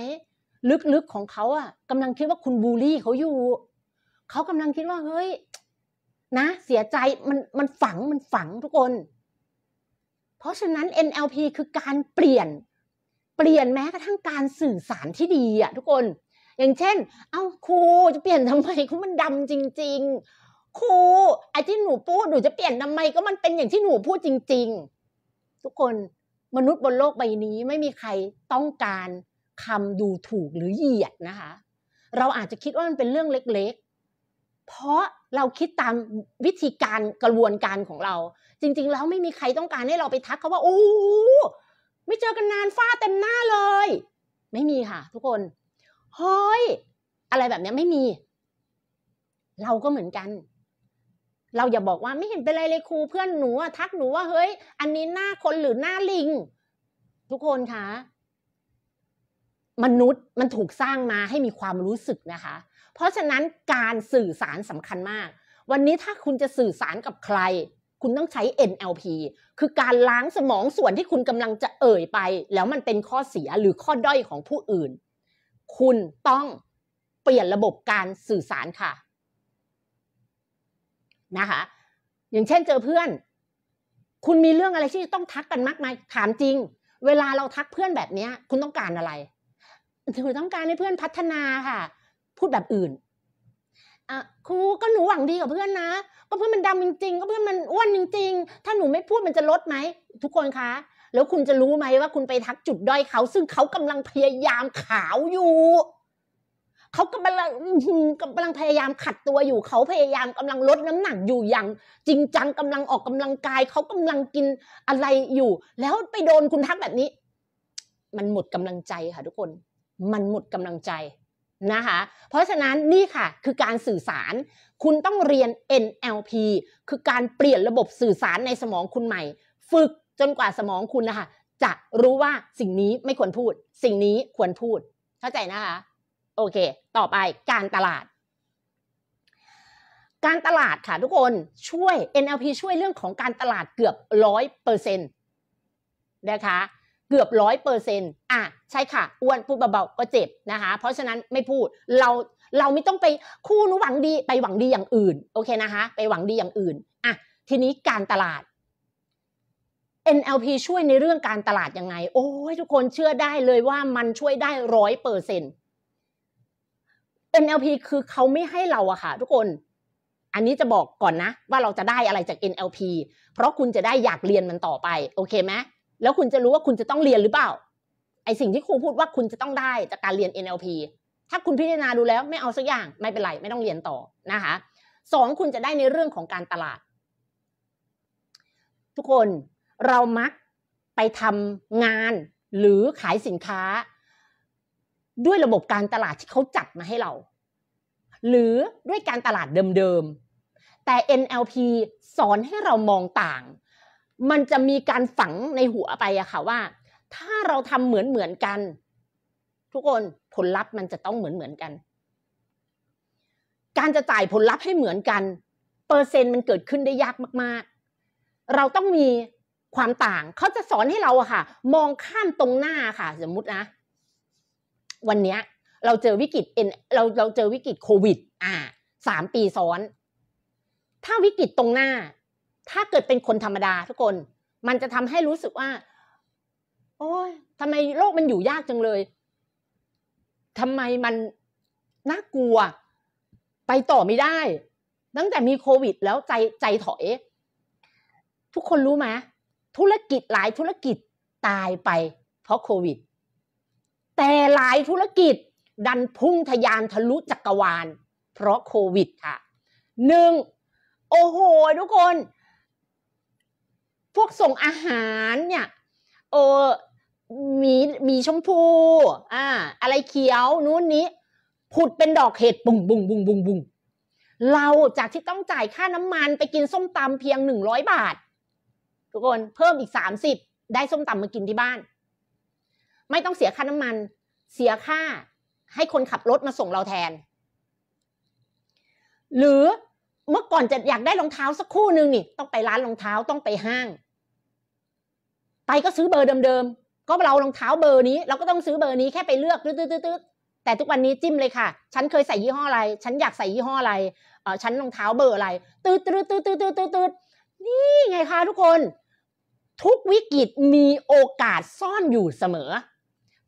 ลึกๆของเขาอะกำลังคิดว่าคุณบูลลี่เขาอยู่เขากำลังคิดว่าเฮ้ยนะเสียใจมันมันฝังมันฝังทุกคน เพราะฉะนั้น NLP คือการเปลี่ยนเปลี่ยนแม้กระทั่งการสื่อสารที่ดีอะทุกคน อย่างเช่น เอาครูจะเปลี่ยนทำไมเขามันดำจริงๆครูไอ้ที่หนูพูดหนูจะเปลี่ยนทำไม ก็มันเป็นอย่างที่หนูพูดจริง ๆ ทุกคนมนุษย์บนโลกใบนี้ไม่มีใครต้องการคำดูถูกหรือเหยียดนะคะเราอาจจะคิดว่ามันเป็นเรื่องเล็กเพราะเราคิดตามวิธีการกระบวนการของเรา จริง ๆแล้วไม่มีใครต้องการให้เราไปทักเขาว่าโอ้ไม่เจอกันนานฝ้าเต็มหน้าเลย ไม่มีค่ะทุกคนเฮ้ยอะไรแบบนี้ไม่มี เราก็เหมือนกัน เราอย่าบอกว่าไม่เห็นเป็นไรเลยครูเพื่อนหนูทักหนูว่าเฮ้ย อันนี้หน้าคนหรือหน้าลิง ทุกคนคะ มนุษย์มันถูกสร้างมาให้มีความรู้สึกนะคะเพราะฉะนั้นการสื่อสารสำคัญมาก วันนี้ถ้าคุณจะสื่อสารกับใครคุณต้องใช้ NLP คือการล้างสมองส่วนที่คุณกำลังจะเอ่ยไป แล้วมันเป็นข้อเสียหรือข้อด้อยของผู้อื่น คุณต้อง เปลี่ยนระบบการสื่อสารค่ะนะคะ อย่างเช่นเจอเพื่อน คุณมีเรื่องอะไรที่ต้องทักกันมากมายถามจริง เวลาเราทักเพื่อนแบบนี้คุณต้องการอะไรคือต้องการให้เพื่อนพัฒนาค่ะพูดแบบอื่น อ่ะครูก็หนูหวังดีกับเพื่อนนะก็เพื่อนมันดำจริงๆก็เพื่อนมันอ้วนจริง ๆ ถ้าหนูไม่พูดมันจะลดไหมทุกคนคะ แล้วคุณจะรู้ไหมว่าคุณไปทักจุดด้อยเขา ซึ่งเขากำลังพยายามขาวอยู่ เขากำลังกำลังพยายามขัดตัวอยู่ เขาพยายามกำลังลดน้ำหนักอยู่อย่าง จริง จังกำลังออกกำลังกาย เขากำลังกินอะไรอยู่ แล้วไปโดนคุณทักแบบนี้ มันหมดกำลังใจค่ะทุกคน มันหมดกำลังใจนะคะ เพราะฉะนั้นนี่ค่ะคือการสื่อสาร คุณต้องเรียน NLP คือการเปลี่ยนระบบสื่อสารในสมองคุณใหม่ ฝึกจนกว่าสมองคุณนะคะจะรู้ว่าสิ่งนี้ไม่ควรพูด สิ่งนี้ควรพูด เข้าใจนะคะ โอเค ต่อไปการตลาด การตลาดค่ะทุกคนช่วย NLP ช่วยเรื่องของการตลาดเกือบร้อยเปอร์เซ็นต์นะคะกือบร้อยเปอร์เซ็นต์อ่ะใช่ค่ะอ้วนพูดเบาๆก็เจ็บนะคะ เพราะฉะนั้นไม่พูดเราเราไม่ต้องไปคู่นู้หวังดีไปหวังดีอย่างอื่นโอเคนะคะ ไปหวังดีอย่างอื่นอ่ะทีนี้การตลาด NLP ช่วยในเรื่องการตลาดยังไง โอ้ยทุกคนเชื่อได้เลยว่ามันช่วยได้ร้อยเปอร์เซ็นต์ NLP คือเขาไม่ให้เราอะค่ะทุกคน อันนี้จะบอกก่อนนะ ว่าเราจะได้อะไรจาก NLP เพราะคุณจะได้อยากเรียนมันต่อไปโอเคไหมแล้วคุณจะรู้ว่าคุณจะต้องเรียนหรือเปล่าไอสิ่งที่ครูพูดว่าคุณจะต้องได้จากการเรียน NLP ถ้าคุณพิจารณาดูแล้ว ไม่เอาสักอย่างไม่เป็นไร ไม่ต้องเรียนต่อนะคะสองคุณจะได้ในเรื่องของการตลาด ทุกคนเรามักไปทำงานหรือขายสินค้า ด้วยระบบการตลาดที่เขาจัดมาให้เรา หรือด้วยการตลาดเดิมๆ แต่ NLP สอนให้เรามองต่างมันจะมีการฝังในหัวไปอะค่ะว่า ถ้าเราทำเหมือนเหมือนกัน ทุกคนผลลัพธ์มันจะต้องเหมือนเหมือนกัน การจะจ่ายผลลัพธ์ให้เหมือนกัน เปอร์เซ็นต์มันเกิดขึ้นได้ยากมาก ๆ เราต้องมีความต่าง เขาจะสอนให้เราอะค่ะ มองข้ามตรงหน้าค่ะ สมมุตินะ วันเนี้ยเราเจอวิกฤตเอ็นเราเราเจอวิกฤตโควิด อ่าสามปีซ้อน ถ้าวิกฤตตรงหน้าถ้าเกิดเป็นคนธรรมดา ทุกคน มันจะทำให้รู้สึกว่าโอ้ยทำไมโลกมันอยู่ยากจังเลย ทำไมมันน่ากลัว ไปต่อไม่ได้ ตั้งแต่มีโควิดแล้วใจใจถอยทุกคนรู้ไหมธุรกิจหลายธุรกิจตายไป เพราะโควิด แต่หลายธุรกิจดันพุ่งทยานทะลุจักกรวาล เพราะโควิดค่ะหนึ่งโอ้โห ทุกคนพวกส่งอาหารเนี่ยเออมีมีชมพูอ่าอะไรเขียวนู้นนี้ผุดเป็นดอกเห็ดบุงบุงบุงบุงบุงเราจากที่ต้องจ่ายค่าน้ำมันไปกินส้มตำเพียงหนึ่งร้อยบาท ทุกคนเพิ่มอีกสามสิบได้ส้มตำมากินที่บ้าน ไม่ต้องเสียค่าน้ำมันเสียค่าให้คนขับรถมาส่งเราแทน หรือเมื่อก่อนจะอยากได้รองเท้าสักคู่หนึ่งนี่ ต้องไปร้านรองเท้าต้องไปห้างไตก็ซื้อเบอร์เดิมๆ ก็เรารองเท้าเบอร์นี้ เราก็ต้องซื้อเบอร์นี้แค่ไปเลือกตืดๆแต่ทุกวันนี้จิ้มเลยค่ะ ฉันเคยใส่ยี่ห้ออะไร ฉันอยากใส่ยี่ห้ออะไรเออฉันรองเท้าเบอร์อะไรตืดตืดตืดตืดตืดตืดนี่ไงคะทุกคน ทุกวิกฤตมีโอกาสซ่อนอยู่เสมอ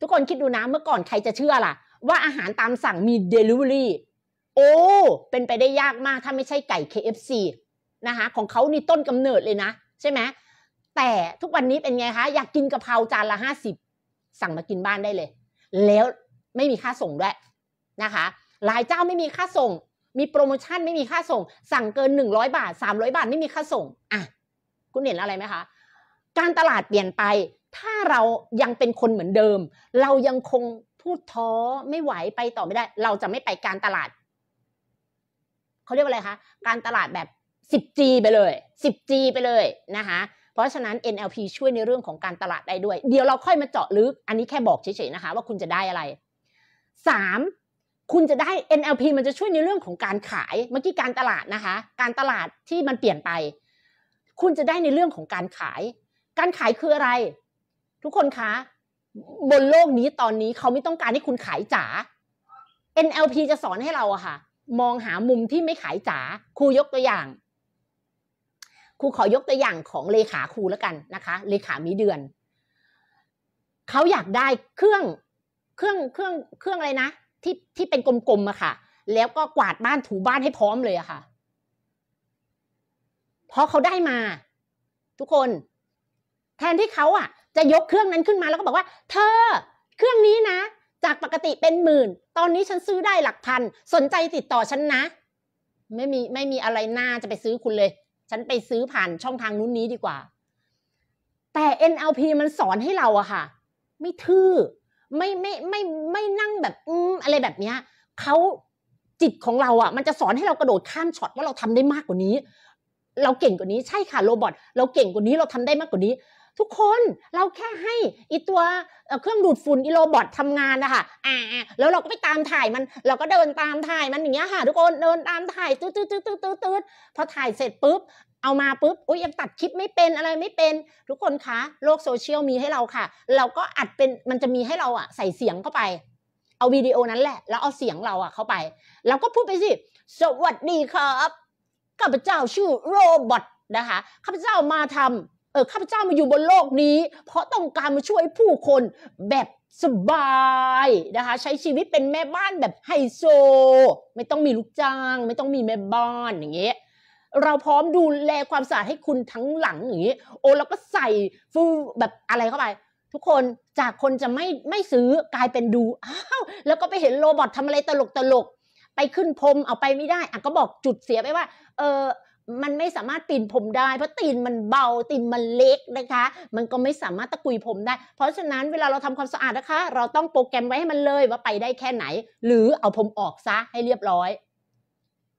ทุกคนคิดดูนะเมื่อก่อนใครจะเชื่อล่ะ ว่าอาหารตามสั่งมี Delivery โอ้ เป็นไปได้ยากมากถ้าไม่ใช่ไก่ KFC นะคะของเขานี่ต้นกำเนิดเลยนะ ใช่ไหมแต่ทุกวันนี้เป็นไงคะอยากกินกะเพราจานละห้าสิบสั่งมากินบ้านได้เลย แล้วไม่มีค่าส่งด้วยนะคะหลายเจ้าไม่มีค่าส่ง มีโปรโมชั่นไม่มีค่าส่ง สั่งเกินหนึ่งร้อยบาทสามร้อยบาทไม่มีค่าส่ง อ่ะ คุณเห็นอะไรไหมคะ การตลาดเปลี่ยนไป ถ้าเรายังเป็นคนเหมือนเดิม เรายังคงพูดท้อไม่ไหวไปต่อไม่ได้ เราจะไม่ไปการตลาดเขาเรียกว่าอะไรคะการตลาดแบบ 10G ไปเลย 10G ไปเลยนะคะเพราะฉะนั้น NLP ช่วยในเรื่องของการตลาดได้ด้วย เดี๋ยวเราค่อยมาเจาะลึก อันนี้แค่บอกเฉยๆนะคะว่าคุณจะได้อะไร 3. คุณจะได้ NLP มันจะช่วยในเรื่องของการขายเมื่อกี้การตลาดนะคะ การตลาดที่มันเปลี่ยนไป คุณจะได้ในเรื่องของการขาย การขายคืออะไร ทุกคนคะ บนโลกนี้ตอนนี้เขาไม่ต้องการให้คุณขายจ๋า NLP จะสอนให้เราอะค่ะ มองหามุมที่ไม่ขายจ๋า ครูยกตัวอย่างครูขอยกตัวอย่างของเลขาครูแล้วกันนะคะ เลขามีเดือน เขาอยากได้เครื่อง เครื่อง เครื่อง เครื่องอะไรนะที่ที่เป็นกลมๆอะค่ะ แล้วก็กวาดบ้านถูบ้านให้พร้อมเลยอะค่ะพอเขาได้มา ทุกคน แทนที่เขาอะจะยกเครื่องนั้นขึ้นมาแล้วก็บอกว่าเธอ เครื่องนี้นะ จากปกติเป็นหมื่น ตอนนี้ฉันซื้อได้หลักพัน สนใจติดต่อฉันนะ ไม่มีไม่มีอะไรน่าจะไปซื้อคุณเลยฉันไปซื้อผ่านช่องทางนู้นนี้ดีกว่า แต่ NLP มันสอนให้เราอะค่ะ ไม่ทื่อ ไม่ไม่ไม่ไม่นั่งแบบ อืมอะไรแบบเนี้ยเขาจิตของเราอะ มันจะสอนให้เรากระโดดข้ามช็อตว่าเราทำได้มากกว่านี้ เราเก่งกว่านี้ ใช่ค่ะ โรบอท เราเก่งกว่านี้ เราทำได้มากกว่านี้ทุกคนเราแค่ให้อีตัวเครื่องดูดฝุ่นอีโรบอททำงานนะคะอ่าแล้วเราก็ไปตามถ่ายมัน เราก็เดินตามถ่ายมันอย่างเงี้ยค่ะ ทุกคนเดินตามถ่ายตืดตืดตืดตืดตืดตืดพอถ่ายเสร็จปุ๊บเอามาปุ๊บอุ้ยยังตัดคลิปไม่เป็นอะไรไม่เป็น ทุกคนคะ โลกโซเชียลมีให้เราค่ะ เราก็อัดเป็นมันจะมีให้เราอะใส่เสียงเข้าไป เอาวิดีโอนั้นแหละแล้วเอาเสียงเราอะเข้าไปแล้วก็พูดไปสิสวัสดีครับข้าพเจ้าชื่อโรบอทนะคะข้าพเจ้ามาทำออข้าพเจ้ามาอยู่บนโลกนี้ เพราะต้องการมาช่วยผู้คนแบบสบายนะคะใช้ชีวิตเป็นแม่บ้านแบบไฮโซ ไม่ต้องมีลูกจ้าง ไม่ต้องมีแม่บ้านอย่างเงี้ยเราพร้อมดูแลความสะอาดให้คุณทั้งหลังอย่างเงี้ยโอ้เราก็ใส่ฟูแบบอะไรเข้าไปทุกคนจากคนจะไม่ไม่ซื้อกลายเป็นดูอ้าวแล้วก็ไปเห็นโรบอททำอะไรตลกตลกไปขึ้นพรมเอาไปไม่ได้อ่ะก็บอกจุดเสียไปว่า เออมันไม่สามารถตีนผมได้ เพราะตีนมันเบาตีนมันเล็กนะคะ มันก็ไม่สามารถตะกุยผมได้ เพราะฉะนั้นเวลาเราทำความสะอาดนะคะ เราต้องโปรแกรมไว้ให้มันเลยว่าไปได้แค่ไหน หรือเอาผมออกซะให้เรียบร้อย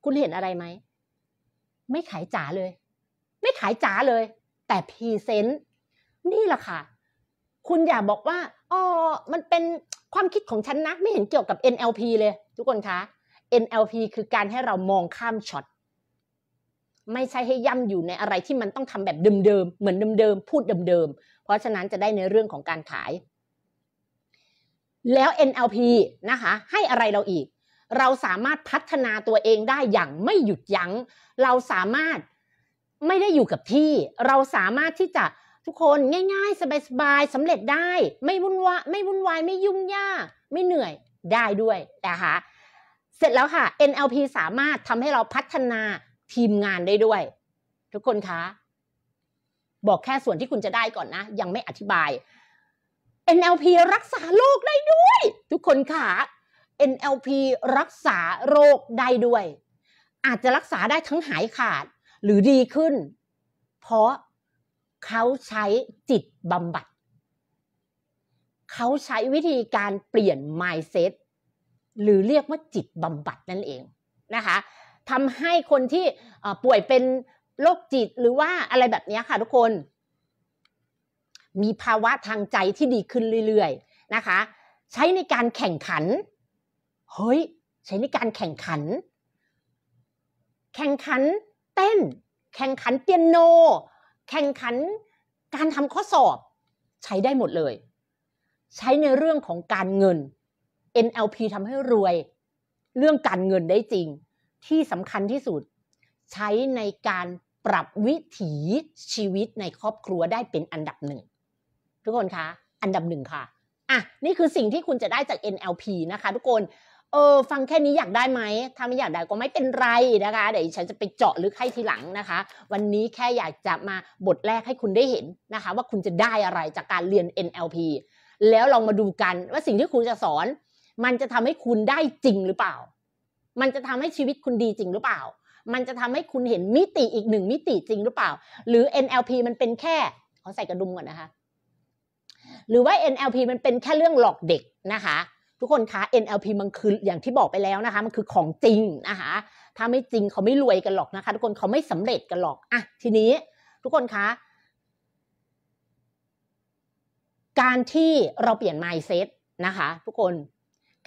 คุณเห็นอะไรไหม ไม่ขายจ๋าเลย ไม่ขายจ๋าเลย แต่พรีเซนต์นี่แหละค่ะ คุณอย่าบอกว่าอ๋อมันเป็นความคิดของฉันนะไม่เห็นเกี่ยวกับ NLP เลย ทุกคนคะ NLP คือการให้เรามองข้ามช็อตไม่ใช่ให้ย่ำอยู่ในอะไรที่มันต้องทำแบบเดิมๆ เหมือนเดิมๆ พูดเดิมๆ เพราะฉะนั้นจะได้ในเรื่องของการขาย แล้ว NLP นะคะให้อะไรเราอีก เราสามารถพัฒนาตัวเองได้อย่างไม่หยุดยัง้ง เราสามารถไม่ได้อยู่กับที่ เราสามารถที่จะทุกคนง่ายๆ สบายๆสำเร็จได้ไม่วุ่นวายไม่วุ่นวาย ไม่ยุ่งยากไม่เหนื่อยได้ด้วยนะคะ เสร็จแล้วค่ะ NLP สามารถทำให้เราพัฒนาทีมงานได้ด้วย ทุกคนคะ บอกแค่ส่วนที่คุณจะได้ก่อนนะ ยังไม่อธิบาย NLP รักษาโรคได้ด้วย ทุกคนคะ NLP รักษาโรคได้ด้วย อาจจะรักษาได้ทั้งหายขาด หรือดีขึ้น เพราะเขาใช้จิตบำบัดเขาใช้วิธีการเปลี่ยน mindset หรือเรียกว่าจิตบำบัดนั่นเองนะคะทำให้คนที่ป่วยเป็นโรคจิตหรือว่าอะไรแบบนี้ค่ะทุกคน มีภาวะทางใจที่ดีขึ้นเรื่อยๆนะคะ ใช้ในการแข่งขันเฮ้ยใช้ในการแข่งขัน แข่งขันเต้น แข่งขันเปียโน แข่งขันการทำข้อสอบ ใช้ได้หมดเลย ใช้ในเรื่องของการเงิน NLP ทำให้รวยเรื่องการเงินได้จริงที่สำคัญที่สุดใช้ในการปรับวิถีชีวิตในครอบครัวได้เป็นอันดับหนึ่งทุกคนคะอันดับหนึ่งค่ะอ่ะนี่คือสิ่งที่คุณจะได้จาก NLP นะคะ ทุกคนเออฟังแค่นี้อยากได้ไหมถ้าไม่อยากได้ก็ไม่เป็นไรนะคะเดี๋ยวฉันจะไปเจาะลึกให้ทีหลังนะคะ วันนี้แค่อยากจะมาบทแรกให้คุณได้เห็นนะคะ ว่าคุณจะได้อะไรจากการเรียน NLP แล้วลองมาดูกันว่าสิ่งที่ครูจะสอน มันจะทำให้คุณได้จริงหรือเปล่ามันจะทำให้ชีวิตคุณดีจริงหรือเปล่า มันจะทำให้คุณเห็นมิติอีกหนึ่งมิติจริงหรือเปล่า หรือ NLP มันเป็นแค่ ขอใส่กระดุมก่อนนะคะ หรือว่า NLP มันเป็นแค่เรื่องหลอกเด็กนะคะ ทุกคนคะ NLP มันคืออย่างที่บอกไปแล้วนะคะ มันคือของจริงนะคะ ถ้าไม่จริงเขาไม่รวยกันหรอกนะคะ ทุกคนเขาไม่สำเร็จกันหรอกอ่ะ ทีนี้ ทุกคนคะ การที่เราเปลี่ยน mindset นะคะ ทุกคน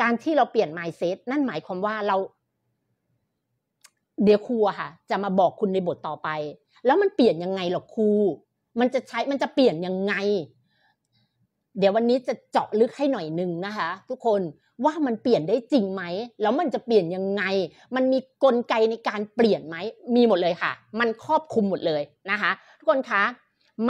การที่เราเปลี่ยน mindset นั่นหมายความว่าเราเดี๋ยวครูค่ะ จะมาบอกคุณในบทต่อไป แล้วมันเปลี่ยนยังไงหรอครู มันจะใช้มันจะเปลี่ยนยังไง เดี๋ยววันนี้จะเจาะลึกให้หน่อยหนึ่งนะคะ ทุกคนว่ามันเปลี่ยนได้จริงไหมแล้วมันจะเปลี่ยนยังไง มันมีกลไกในการเปลี่ยนไหมมีหมดเลยค่ะ มันครอบคลุมหมดเลยนะคะ ทุกคนคะ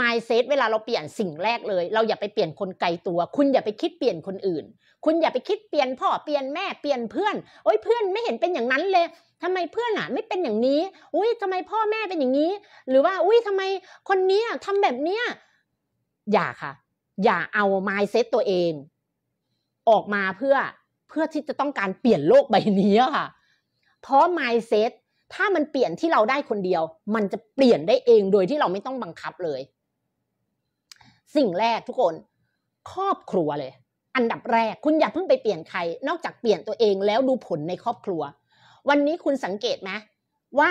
mindset เวลาเราเปลี่ยนสิ่งแรกเลยเราอย่าไปเปลี่ยนคนไกลตัว คุณอย่าไปคิดเปลี่ยนคนอื่น คุณอย่าไปคิดเปลี่ยนพ่อเปลี่ยนแม่เปลี่ยนเพื่อนโอ้ยเพื่อนไม่เห็นเป็นอย่างนั้นเลยทำไมเพื่อนอ่ะไม่เป็นอย่างนี้ อุ้ยทำไมพ่อแม่เป็นอย่างนี้ หรือว่า อุ้ยทำไมคนนี้ทำแบบเนี้ยอย่าค่ะ อย่าเอาไมเซ็ตตัวเอง ออกมาเพื่อเพื่อที่จะต้องการเปลี่ยนโลกใบนี้ค่ะเพราะไมเซ็ตถ้ามันเปลี่ยนที่เราได้คนเดียว มันจะเปลี่ยนได้เองโดยที่เราไม่ต้องบังคับเลย สิ่งแรกทุกคน ครอบครัวเลย อันดับแรกคุณอย่าเพิ่งไปเปลี่ยนใคร นอกจากเปลี่ยนตัวเองแล้วดูผลในครอบครัววันนี้คุณสังเกตไหมว่า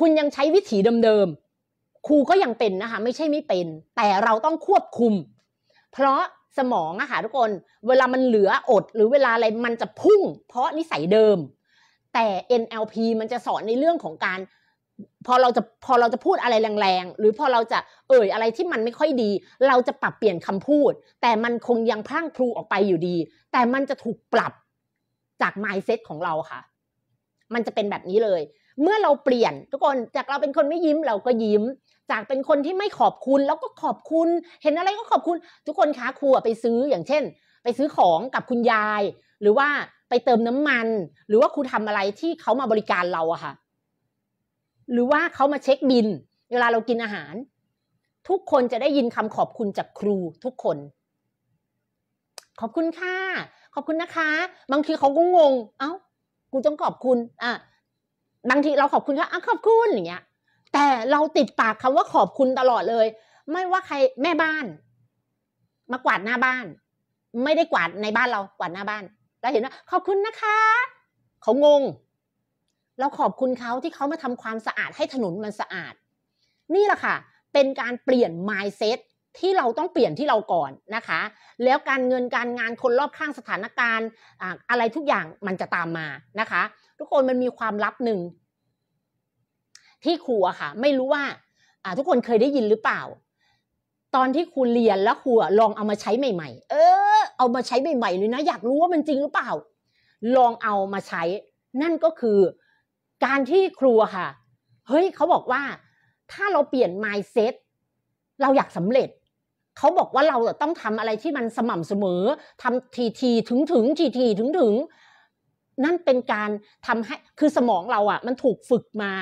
คุณยังใช้วิถีเดิม ๆครูก็ยังเป็นนะคะ ไม่ใช่ไม่เป็น แต่เราต้องควบคุมเพราะสมองอะค่ะทุกคน เวลามันเหลืออดหรือเวลาอะไรมันจะพุ่งเพราะนิสัยเดิม แต่ NLP มันจะสอนในเรื่องของการ พอเราจะพอเราจะพูดอะไรแรงๆหรือพอเราจะเอ่ยอะไรที่มันไม่ค่อยดี เราจะปรับเปลี่ยนคำพูด แต่มันคงยังพรั่งพลูออกไปอยู่ดี แต่มันจะถูกปรับจาก mindset ของเราค่ะมันจะเป็นแบบนี้เลย เมื่อเราเปลี่ยน ทุกคนจากเราเป็นคนไม่ยิ้มเราก็ยิ้ม จากเป็นคนที่ไม่ขอบคุณ แล้วก็ขอบคุณเห็นอะไรก็ขอบคุณ ทุกคนคะครูไปซื้ออย่างเช่น ไปซื้อของกับคุณยาย หรือว่าไปเติมน้ำมัน หรือว่าครูทำอะไรที่เขามาบริการเราอะค่ะหรือว่าเขามาเช็คบินเวลาเรากินอาหาร ทุกคนจะได้ยินคำขอบคุณจากครูทุกคน ขอบคุณค่ะขอบคุณนะคะ บางทีเขาก็งงเอา้าูต้องขอบคุณ อ่ะบางทีเราขอบคุณก็อ่ะขอบคุณอย่างเงี้ย แต่เราติดปากคำว่าขอบคุณตลอดเลย ไม่ว่าใครแม่บ้าน มากวาดหน้าบ้าน ไม่ได้กวาดในบ้านเรา กวาดหน้าบ้านเราเห็นว่าขอบคุณนะคะเขางง เราขอบคุณเขาที่เขามาทำความสะอาด ให้ถนนมันสะอาด นี่แหละค่ะ เป็นการเปลี่ยน mindset ที่เราต้องเปลี่ยนที่เราก่อนนะคะ แล้วการเงินการงานคนรอบข้างสถานการณ์อะไรทุกอย่างมันจะตามมานะคะ ทุกคนมันมีความลับหนึ่งที่ครูอะค่ะ ไม่รู้ว่า ทุกคนเคยได้ยินหรือเปล่า ตอนที่ครูเรียนแล้วครูลองเอามาใช้ใหม่ๆ เออ เอามาใช้ใหม่ๆเลยนะ อยากรู้ว่ามันจริงหรือเปล่า ลองเอามาใช้ นั่นก็คือการที่ครูค่ะ เฮ้ย เขาบอกว่า ถ้าเราเปลี่ยน mindset เราอยากสำเร็จเขาบอกว่าเราต้องทำอะไรที่มันสม่ำเสมอทำทีทีถึงถึงทีทีถึงถึงนั่นเป็นการทำให้คือสมองเราอ่ะมันถูกฝึกมา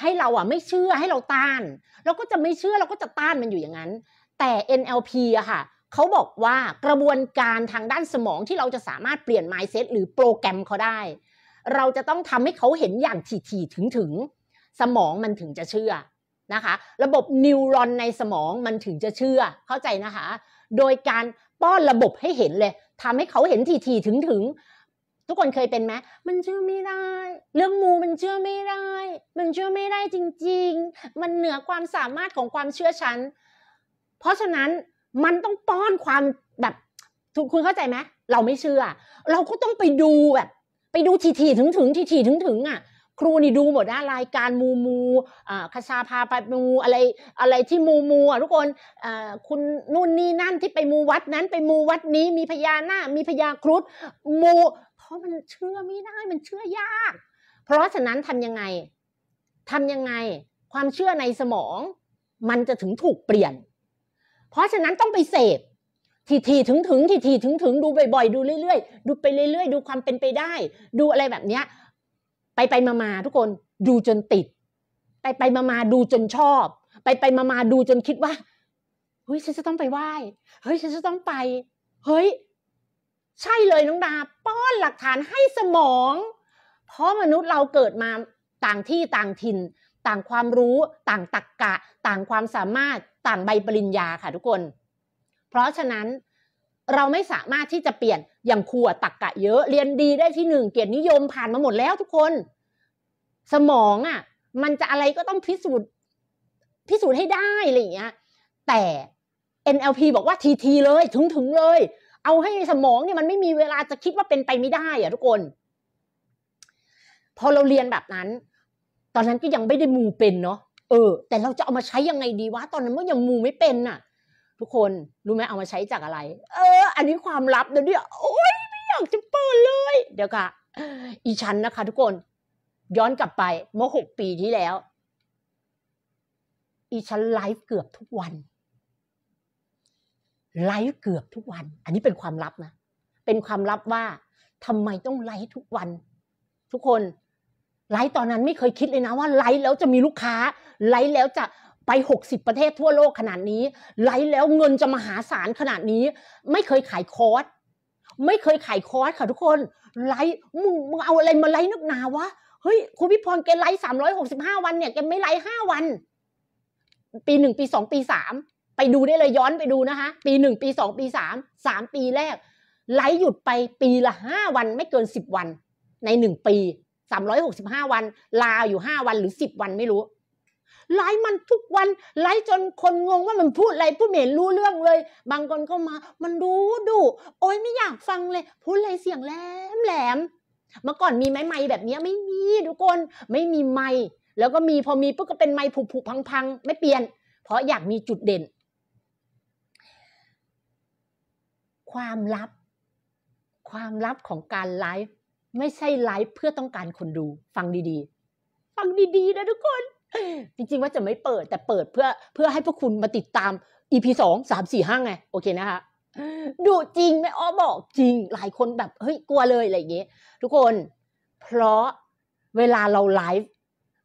ให้เราอ่ะไม่เชื่อให้เราต้าน เราก็จะไม่เชื่อเราก็จะต้านมันอยู่อย่างนั้น แต่ NLP อะค่ะเขาบอกว่ากระบวนการทางด้านสมองที่เราจะสามารถเปลี่ยน mindset หรือโปรแกรมเขาได้ เราจะต้องทำให้เขาเห็นอย่างถี่ถีถึงถึงสมองมันถึงจะเชื่อนะคะระบบนิวรอนในสมองมันถึงจะเชื่อเข้าใจนะคะ โดยการป้อนระบบให้เห็นเลย ทำให้เขาเห็นทีทีถึงถึง ทุกคนเคยเป็นไหมมันเชื่อไม่ได้เรื่องมูมันเชื่อไม่ได้ มันเชื่อไม่ได้จริงๆ มันเหนือความสามารถของความเชื่อฉัน เพราะฉะนั้นมันต้องป้อนความแบบคุณเข้าใจไหมเราไม่เชื่อ เราก็ต้องไปดูแบบไปดูทีทีถึงถึงทีทีถึงถึงอ่ะครูนี่ดูหมดนะรายการมูมูอ่าคชาพาไปมูอะไรอะไรที่มูมูอ่ะทุกคนอ่าคุณนู่นนี่นั่นที่ไปมูวัดนั้นไปมูวัดนี้มีพญานาคมีพญาครุฑมู เพราะมันเชื่อไม่ได้ มันเชื่อยาก เพราะฉะนั้นทํำยังไงทํำยังไง ความเชื่อในสมอง มันจะถึงถูกเปลี่ยน เพราะฉะนั้นต้องไปเสพทีทีถึงถึงทีทีถึงถึงดูบ่อยๆดูเรื่อยๆดูไปเรื่อยๆดูความเป็นไปได้ ดูอะไรแบบเนี้ยไปไปมามาทุกคนดูจนติด ไปไปมามาดูจนชอบ ไปไปมามาดูจนคิดว่าเฮ้ยฉันจะต้องไปไหว้เฮ้ยฉันจะต้องไป เฮ้ย ใช่เลยน้องดาป้อนหลักฐานให้สมอง เพราะมนุษย์เราเกิดมาต่างที่ต่างถิ่น ต่างความรู้ ต่างตรกกะ ต่างความสามารถต่างใบปริญญาค่ะทุกคน เพราะฉะนั้นเราไม่สามารถที่จะเปลี่ยนอย่างครูตักกะเยอะ เรียนดีได้ที่หนึ่งเกียรตินิยมผ่านมาหมดแล้วทุกคน สมองอะ่ะ มันจะอะไรก็ต้องพิสูจน์พิสูจน์ให้ได้อะไรอย่างเงี้ย แต่ NLP บอกว่าทีทีเลยถึงถึงเลย เอาให้สมองเนี่ยมันไม่มีเวลาจะคิดว่าเป็นไปไม่ได้อะทุกคนพอเราเรียนแบบนั้น ตอนนั้นก็ยังไม่ได้มูเป็นเนาะเออ แต่เราจะเอามาใช้ยังไงดีวะตอนนั้นก็ยังมูไม่เป็นะ่ะทุกคนรู้ไหมเอามาใช้จากอะไร เออ อันนี้ความลับเดี๋ยวนี้โอ๊ยไม่อยากจะเปิดเลยเดี๋ยวค่ะ อีชั้นนะคะ ทุกคน ย้อนกลับไปเมื่อหกปีที่แล้ว อีชั้นไลฟ์เกือบทุกวันไลฟ์เกือบทุกวัน อันนี้เป็นความลับนะเป็นความลับว่า ทำไมต้องไลฟ์ทุกวัน ทุกคนไลฟ์ตอนนั้น ไม่เคยคิดเลยนะ ว่าไลฟ์แล้วจะมีลูกค้าไลฟ์แล้วจะไป 60 ประเทศทั่วโลกขนาดนี้ ไลแล้วเงินจะมหาศาลขนาดนี้ ไม่เคยขายคอร์สไม่เคยขายคอร์สค่ะทุกคน ไลฟ์มึงมึงเอาอะไรมาไลฟ์นักหนาวะเฮ้ยคุณพิพรแกไลฟ์สามร้อยหกสิบห้าวันเนี่ยแกไม่ไลฟ์ห้าวัน ปีหนึ่งปีสองปีสามไปดูได้เลยย้อนไปดูนะคะปีหนึ่งปีสองปีสามสามปีแรกไลฟ์หยุดไปปีละห้าวันไม่เกินสิบวัน ในหนึ่งปีสามร้อยหกสิบห้าวัน ลาอยู่ห้าวันหรือสิบวันไม่รู้ไลฟ์มันทุกวันไลฟ์จนคนงง ว่ามันพูดอะไรพูดหม่รู้เรื่องเลย บางคนเข้ามา มันดูดุโอ้ยไม่อยากฟังเลย พูดอะไรเสียงแหลมแหลม เมื่อก่อนมีไม้ไม้แบบนี้ไม่มีทุกคน ไม่มีไม้แล้วก็มีพอมีปุ๊บก็เป็นไม้ผุผุพังพังไม่เปลี่ยน เพราะอยากมีจุดเด่น ความลับความลับของการไลฟ์ไม่ใช่ไลฟ์เพื่อต้องการคนดู ฟังดีๆ ฟังดีๆนะทุกคนจริงๆว่าจะไม่เปิดแต่เปิดเพื่อเพื่อให้พวกคุณมาติดตาม EP สองสามสี่ห้าไง โอเคนะคะดูจริงแม่อ้อบอกจริงหลายคนแบบเฮ้ยกลัวเลยอะไรอย่างเงี้ยทุกคน เพราะเวลาเราไลฟ์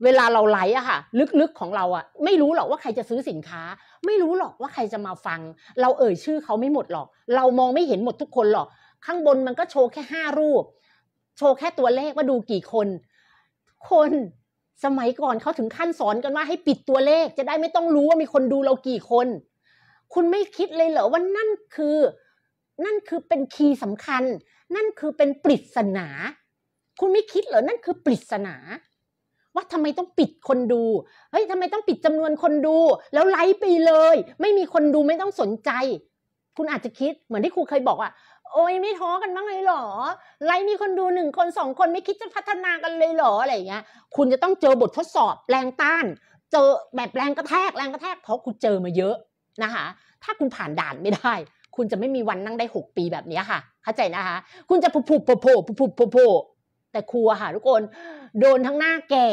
เวลาเราไลฟ์อะค่ะลึกๆของเราอะไม่รู้หรอกว่าใครจะซื้อสินค้า ไม่รู้หรอกว่าใครจะมาฟัง เราเอ่ยชื่อเขาไม่หมดหรอก เรามองไม่เห็นหมดทุกคนหรอก ข้างบนมันก็โชว์แค่ห้ารูป โชว์แค่ตัวเลขว่าดูกี่คน คนสมัยก่อนเขาถึงขั้นสอนกันว่าให้ปิดตัวเลขจะได้ไม่ต้องรู้ว่ามีคนดูเรากี่คน คุณไม่คิดเลยเหรอว่านั่นคือนั่นคือเป็นคีย์สำคัญ นั่นคือเป็นปริศนา คุณไม่คิดเหรอนั่นคือปริศนา ว่าทำไมต้องปิดคนดูเฮ้ยทำไมต้องปิดจำนวนคนดู แล้วไลฟ์ไปเลยไม่มีคนดูไม่ต้องสนใจ คุณอาจจะคิดเหมือนที่ครูเคยบอกอ่ะโอ้ยไม่ท้อกันบ้างเลยหรอไล์มีคนดูหนึ่งคนสองคนไม่คิดจะพัฒนากันเลยหรออะไรอย่างเงี้ย คุณจะต้องเจอบททดสอบแรงต้านเจอแบบแรงกระแทก แรงกระแทก เพราะคุณเจอมาเยอะนะคะ ถ้าคุณผ่านด่านไม่ได้ คุณจะไม่มีวันนั่งได้ 6 ปีแบบนี้ค่ะ เข้าใจนะคะ คุณจะผุบผุบผุบผุบผุบแต่ครูวค่ะทุกคน โดนทั้งหน้าแก่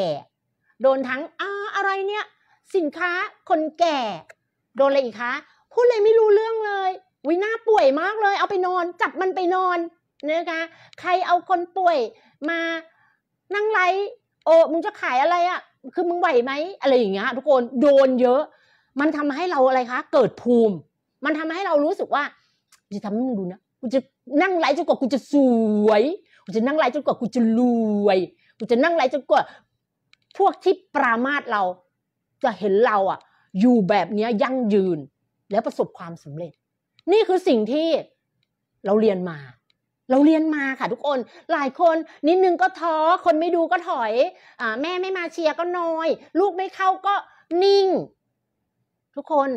โดนทั้งอ่าอะไรเนี่ย สินค้าคนแก่ โดนอะไรอีกคะ พูดเลยไม่รู้เรื่องเลยวิหน้าป่วยมากเลย เอาไปนอนจับมันไปนอนนะคะใครเอาคนป่วยมานั่งไลฟ์โอ้มึงจะขายอะไรอะ่ะ คือมึงไหวไหมอะไรอย่างเงี้ยทุกคนโดนเยอะ มันทำให้เราอะไรคะ เกิดภูมิ มันทำให้เรารู้สึกว่า จะทำให้มึงดูนะกูจะนั่งไลฟ์จนกว่า กูจะสวย กูจะนั่งไลฟ์จนกว่า กูจะรวย กูจะนั่งไลฟ์จนกว่า พวกที่ปรามาสเรา จะเห็นเราอ่ะ อยู่แบบเนี้ยยั่งยืน แล้วประสบความสำเร็จนี่คือสิ่งที่เราเรียนมา เราเรียนมาค่ะทุกคน หลายคนนิดนึงก็ท้อ คนไม่ดูก็ถอยอแม่ไม่มาเชียร์ก็นอย ลูกไม่เข้าก็นิ่ง ทุกคน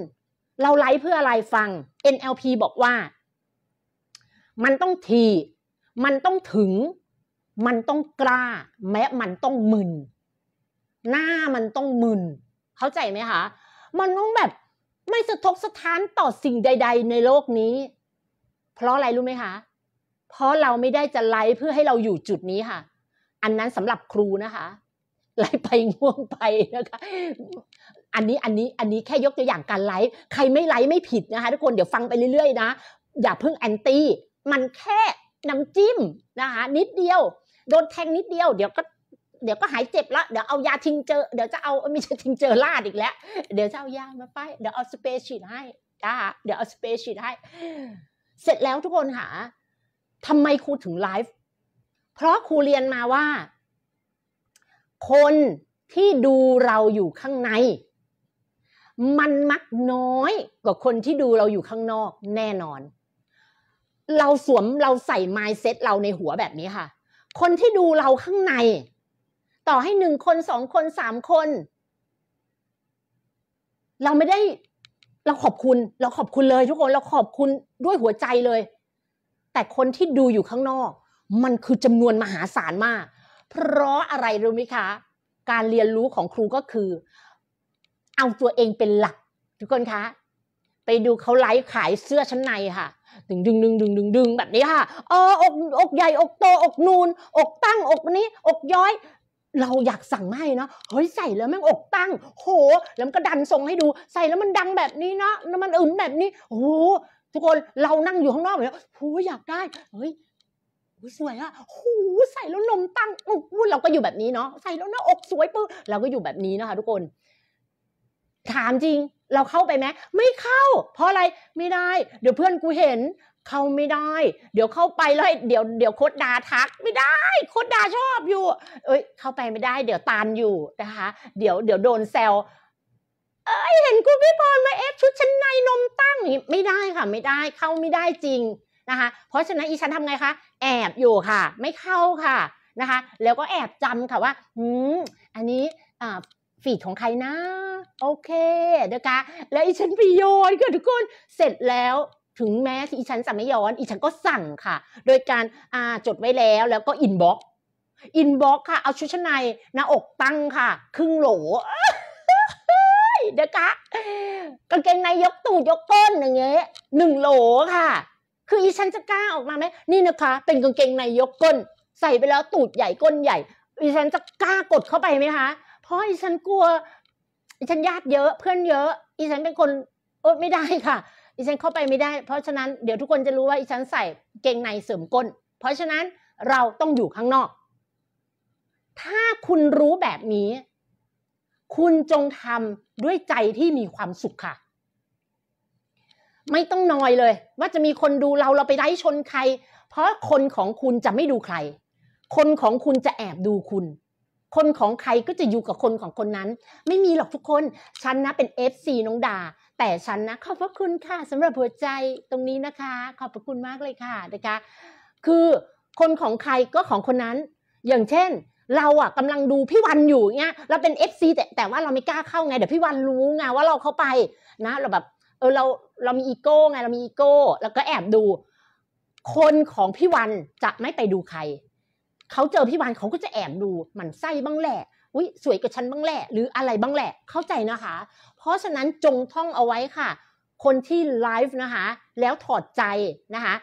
เราไลฟ์เพื่ออะไรฟัง NLP บอกว่า มันต้องที มันต้องถึง มันต้องกล้า แม้มันต้องมึน หน้ามันต้องมึน เข้าใจไหมคะ มันต้องแบบไม่สะทกสะท้านต่อสิ่งใด ๆ ในโลกนี้เพราะอะไรรู้ไหมคะ เพราะเราไม่ได้จะไลฟ์เพื่อให้เราอยู่จุดนี้ค่ะ อันนั้นสำหรับครูนะคะ ไลฟ์ไปง่วงไปนะคะ อันนี้อันนี้อันนี้แค่ยกตัวอย่างการไลฟ์ใครไม่ไลฟ์ไม่ผิดนะคะทุกคนเดี๋ยวฟังไปเรื่อยๆนะ อย่าเพิ่งแอนตี้ มันแค่น้ำจิ้มนะคะนิดเดียวโดนแทงนิดเดียวเดี๋ยวก็เดี๋ยวก็หายเจ็บละเดี๋ยวเอายาทิ้งเจอเดี๋ยวจะเอาไม่ใช่ทิ้งเจอลาดอีกแล้ว เดี๋ยวจะเอายามาป้ายเดี๋ยวเอาสเปรย์ฉีดให้จ้าเดี๋ยวเอาสเปรย์ฉีดให้ เสร็จแล้วทุกคนหาทำไมครูถึงไลฟ์เพราะครูเรียนมาว่า คนที่ดูเราอยู่ข้างใน มันมักน้อย กว่าคนที่ดูเราอยู่ข้างนอกแน่นอน เราสวมเราใส่ไมซ์เซ็ตเราในหัวแบบนี้ค่ะ คนที่ดูเราข้างในต่อให้หนึ่งคนสองคนสามคน เราไม่ได้ เราขอบคุณ เราขอบคุณเลย ทุกคนเราขอบคุณด้วยหัวใจเลย แต่คนที่ดูอยู่ข้างนอก มันคือจำนวนมหาศาลมาก เพราะอะไรรู้ไหมคะ การเรียนรู้ของครูก็คือ เอาตัวเองเป็นหลัก ทุกคนคะ ไปดูเขาไลฟ์ขายเสื้อชั้นในค่ะดึงดึงดึงดึงดึงดึงแบบนี้ค่ะเอออกอกใหญ่อกโต อกนูน อกตั้งอกนี้อกย้อยเราอยากสั่งให้เนาะ เฮ้ยใส่แล้วแม่งอกตั้ง โห แล้วมันก็ดันทรงให้ดู ใส่แล้วมันดังแบบนี้เนาะแล้วมันอึมแบบนี้โอ้โหทุกคนเรานั่งอยู่ข้างนอกเลยหโอยากได้ เฮ้ยสวยอะหูใส่แล้วนมตั้งอุ้เราก็อยู่แบบนี้เนาะ ใส่แล้วหน้าอกสวยปื้อเราก็อยู่แบบนี้นะคะทุกคน ถามจริงเราเข้าไปไหมไม่เข้า เพราะอะไรไม่ได้ เดี๋ยวเพื่อนกูเห็นเข้าไม่ได้ เดี๋ยวเข้าไปแล้วเดี๋ยวเดี๋ยวโคดดาทักไม่ได้โคดดาชอบอยู่ เอ้ยเข้าไปไม่ได้ เดี๋ยวตานอยู่นะคะ เดี๋ยวเดี๋ยวโดนแซวเอ้ยเห็นคุณพี่พรมาเอฟชุดชั้นในนมตั้งไม่ได้ค่ะ ไม่ได้เข้าไม่ได้จริงนะคะ เพราะฉะนั้นอีฉันทำไงคะแอบอยู่ค่ะ ไม่เข้าค่ะนะคะ แล้วก็แอบจำค่ะว่าอืมอันนี้อ่าฝีของใครนะ โอเคนะคะแล้วอีฉันไปโยนค่ะทุกคนเสร็จแล้วถึงแม้ที่อีฉันจะไม่ย้อนอีฉันก็สั่งค่ะ โดยการอ่าจดไว้แล้วแล้วก็อินบ็อก อินบ็อกค่ะเอาชุดชั้นในหน้าอกตั้งค่ะ ครึ่งโหล็กคะกางเกงในยกตูดยกก้นอย่างเงี้ยหนึ่งโหลค่ะ คืออีฉันจะกล้าออกมาไหมนี่นะคะ เป็นกางเกงในยกก้นใส่ไปแล้วตูดใหญ่ก้นใหญ่อีฉันจะกล้ากดเข้าไปไหมคะเพราะอีฉันกลัวอีฉันญาติเยอะเพื่อนเยอะอีฉันเป็นคนโอ๊ไม่ได้ค่ะอีฉันเข้าไปไม่ได้ เพราะฉะนั้นเดี๋ยวทุกคนจะรู้ว่าอีฉันใส่เกงในเสริมก้น เพราะฉะนั้นเราต้องอยู่ข้างนอก ถ้าคุณรู้แบบนี้ คุณจงทำด้วยใจที่มีความสุขค่ะ ไม่ต้องนอยเลย ว่าจะมีคนดูเราเราไปไล่ชนใคร เพราะคนของคุณจะไม่ดูใคร คนของคุณจะแอบดูคุณ คนของใครก็จะอยู่กับคนของคนนั้น ไม่มีหรอกทุกคน ฉันนะเป็นเซีน้องดาแต่ฉันนะขอบพระคุณค่ะสำหรับหัวใจตรงนี้นะคะ ขอบพระคุณมากเลยค่ะนะคะคือคนของใครก็ของคนนั้น อย่างเช่น เราอ่ะกำลังดูพี่วันอยู่เนี้ย เราเป็นเอซีแต่แต่ว่าเราไม่กล้าเข้าไงเดี๋ยวพี่วันรู้ไงว่าเราเข้าไปนะ เราแบบเออเราเรามีอีโก้ไง เรามีอีโก้ แล้วก็แอบดู คนของพี่วันจะไม่ไปดูใคร เขาเจอพี่วันเขาก็จะแอบดู มันไส้บ้างแหละอุ้ยสวยกว่าฉันบ้างแหละ หรืออะไรบ้างแหละเข้าใจนะคะ เพราะฉะนั้นจงท่องเอาไว้ค่ะ คนที่ไลฟ์นะคะ แล้วถอดใจนะคะ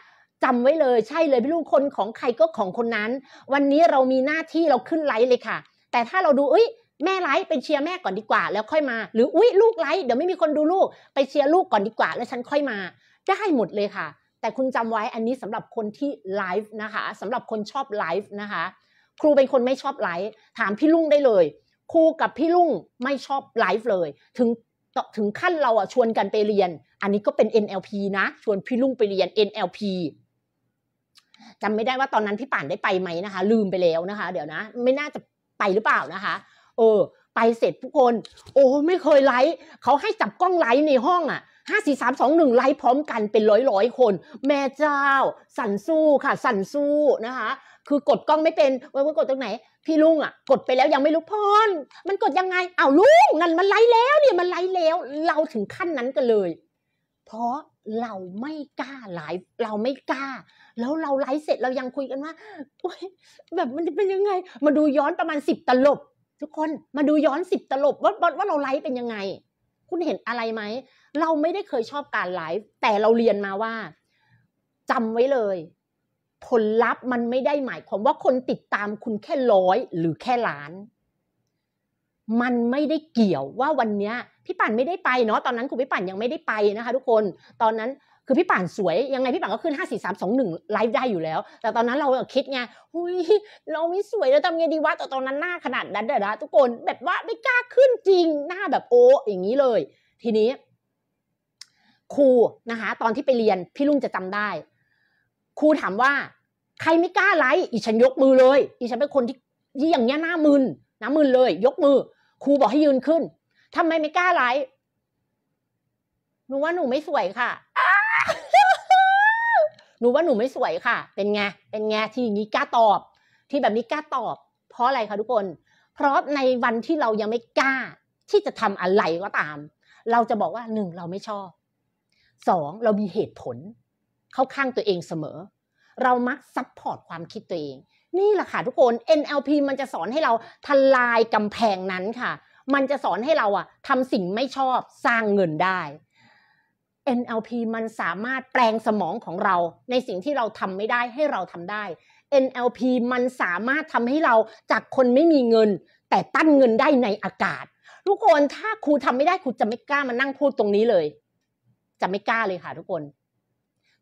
จำไว้เลยใช่เลยพี่ลูกคนของใครก็ของคนนั้น วันนี้เรามีหน้าที่เราขึ้นไลฟ์เลยค่ะ แต่ถ้าเราดูอุ้ยแม่ไลฟ์ไปเชียร์แม่ก่อนดีกว่าแล้วค่อยมา หรืออุ้ยลูกไลฟ์เดี๋ยวไม่มีคนดูลูก ไปเชียร์ลูกก่อนดีกว่า แล้วฉันค่อยมาได้หมดเลยค่ะ แต่คุณจำไว้อันนี้สำหรับคนที่ไลฟ์นะคะ สำหรับคนชอบไลฟ์นะคะครูเป็นคนไม่ชอบไลฟ์ถามพี่ลุงได้เลยครูกับพี่ลุงไม่ชอบไลฟ์เลย ถึงถึงขั้นเราอ่ะชวนกันไปเรียน อันนี้ก็เป็น NLP นะชวนพี่ลุงไปเรียน NLP จำไม่ได้ว่าตอนนั้นพี่ป่านได้ไปไหมนะคะ ลืมไปแล้วนะคะ เดี๋ยวนะ ไม่น่าจะไปหรือเปล่านะคะ เออ ไปเสร็จทุกคน โอ้ไม่เคยไลฟ์เขาให้จับกล้องไลฟ์ในห้องอะ่ะห้าสี่สามสองหนึ่งไลฟ์พร้อมกันเป็นร้อยร้อยคน แม่เจ้า สั่นสู้ค่ะ สั่นสู้นะคะคือกดกล้องไม่เป็นว่ามันกดตรงไหน พี่ลุงอ่ะ กดไปแล้วยังไม่รู้พรมันกดยังไงอ้าวลุงนั่นมันไล่แล้ว เนี่ยมันไล่แล้ว เราถึงขั้นนั้นกันเลย เพราะเราไม่กล้าไลายเราไม่กล้า แล้วเราไลฟ์เสร็จเรายังคุยกันว่าแบบมันเป็นยังไงมาดูย้อนประมาณสิบตลบ ทุกคนมาดูย้อนสิบตลบว่าว่าเราไลฟ์เป็นยังไง คุณเห็นอะไรไหมเราไม่ได้เคยชอบการไลฟ์แต่เราเรียนมาว่าจำไว้เลยผลลัพธ์มันไม่ได้หมายความว่าคนติดตามคุณแค่ร้อยหรือแค่ล้าน มันไม่ได้เกี่ยวว่าวันนี้พี่ป่านไม่ได้ไป เนาะตอนนั้นคุณพี่ป่านยังไม่ได้ไปนะคะทุกคนตอนนั้นคือพี่ป่านสวยยังไงพี่ป่านก็ขึ้น5 4 3 2 1ไลฟ์ได้อยู่แล้ว แต่ตอนนั้นเราคิดไงหุยเราไม่สวยเราทำไงดีวะแต่ตอนนั้นหน้าขนาดนั้นเด้อนะทุกคนแบบว่าไม่กล้าขึ้นจริงหน้าแบบโอ้อย่างนี้เลย ทีนี้ ครูนะคะ ตอนที่ไปเรียนพี่ลุงจะจำได้ครูถามว่า ใครไม่กล้าไลค์อีฉันยกมือเลยอีฉันเป็นคนที่ยี่อย่างเงี้ยหน้ามึนหน้ามึนเลย ยกมือครูบอกให้ยืนขึ้น ทำไมไม่กล้าไลค์หนูว่าหนูไม่สวยค่ะ หนูว่าหนูไม่สวยค่ะ เป็นไงเป็นไงที่อย่างนี้กล้าตอบที่แบบนี้กล้าตอบ เพราะอะไรคะทุกคน เพราะในวันที่เรายังไม่กล้า ที่จะทำอะไรก็ตาม เราจะบอกว่าหนึ่งเราไม่ชอบสองเรามีเหตุผลเข้าข้างตัวเองเสมอเรามักซับพอร์ตความคิดตัวเอง นี่แหละค่ะทุกคน NLP มันจะสอนให้เราทลายกำแพงนั้นค่ะ มันจะสอนให้เราอะทำสิ่งไม่ชอบสร้างเงินได้ NLP มันสามารถแปลงสมองของเราในสิ่งที่เราทำไม่ได้ให้เราทำได้ NLP มันสามารถทำให้เราจากคนไม่มีเงิน แต่ตั้นเงินได้ในอากาศ ทุกคนถ้าครูทำไม่ได้ครูจะไม่กล้ามานั่งพูดตรงนี้เลย จะไม่กล้าเลยค่ะ ทุกคน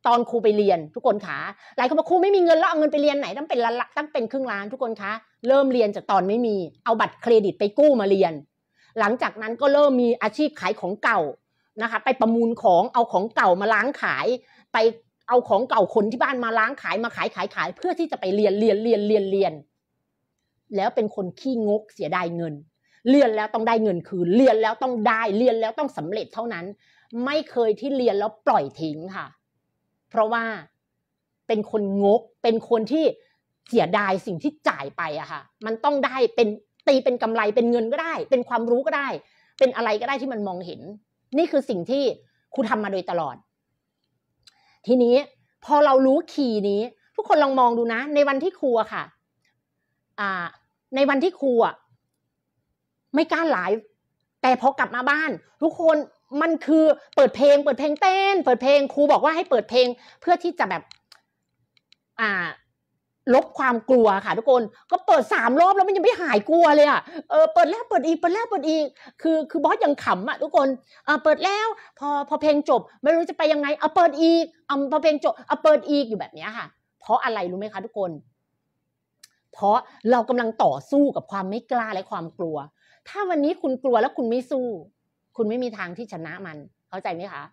ตอนครูไปเรียนทุกคนคะหลายคนบอกครูไม่มีเงินแล้วเอาเงินไปเรียนไหน ต้องเป็นละต้องเป็นครึ่งล้านทุกคนคะ เริ่มเรียนจากตอนไม่มี เอาบัตรเครดิตไปกู้มาเรียน หลังจากนั้นก็เริ่มมีอาชีพขายของเก่านะคะ ไปประมูลของ เอาของเก่ามาล้างขาย ไปเอาของเก่าคนที่บ้านมาล้างขายมาขายขายขาย เพื่อที่จะไปเรียนเรียนเรียนเรียนเรียน แล้วเป็นคนขี้งกเสียดายเงิน เรียนแล้วต้องได้เงินคืนเรียนแล้วต้องได้เรียนแล้วต้องสำเร็จเท่านั้น ไม่เคยที่เรียนแล้วปล่อยทิ้งค่ะเพราะว่าเป็นคนงกเป็นคนที่เสียดายสิ่งที่จ่ายไปอะค่ะ มันต้องได้เป็นตีเป็นกำไรเป็นเงินก็ได้ เป็นความรู้ก็ได้ เป็นอะไรก็ได้ที่มันมองเห็น นี่คือสิ่งที่ครูทำมาโดยตลอด ทีนี้พอเรารู้คีย์นี้ ทุกคนลองมองดูนะ ในวันที่ครูอะค่ะอ่าในวันที่ครูอะไม่กล้าไลฟ์แต่พอกลับมาบ้าน ทุกคนมันคือเปิดเพลงเปิดเพลงเต้น เปิดเพลง ครูบอกว่าให้เปิดเพลงเพื่อที่จะแบบ อ่าลบความกลัวค่ะ ทุกคนก็เปิดสามรอบแล้วมันยังไม่หายกลัวเลยอ่ะเออเปิดแล้วเปิดอีกเปิดแล้วเปิดอีกคือคือบอสยังขำอ่ะ ทุกคนอ่าเปิดแล้ว พอพอเพลงจบ ไม่รู้จะไปยังไงเอาเปิดอีกอ่าพอเพลงจบเอาเปิดอีกอยู่แบบนี้ค่ะ เพราะอะไรรู้ไหมคะทุกคน เพราะเรากำลังต่อสู้กับความไม่กล้าและความกลัว ถ้าวันนี้คุณกลัวแล้วคุณไม่สู้คุณไม่มีทางที่ชนะมันเข้าใจไหมคะ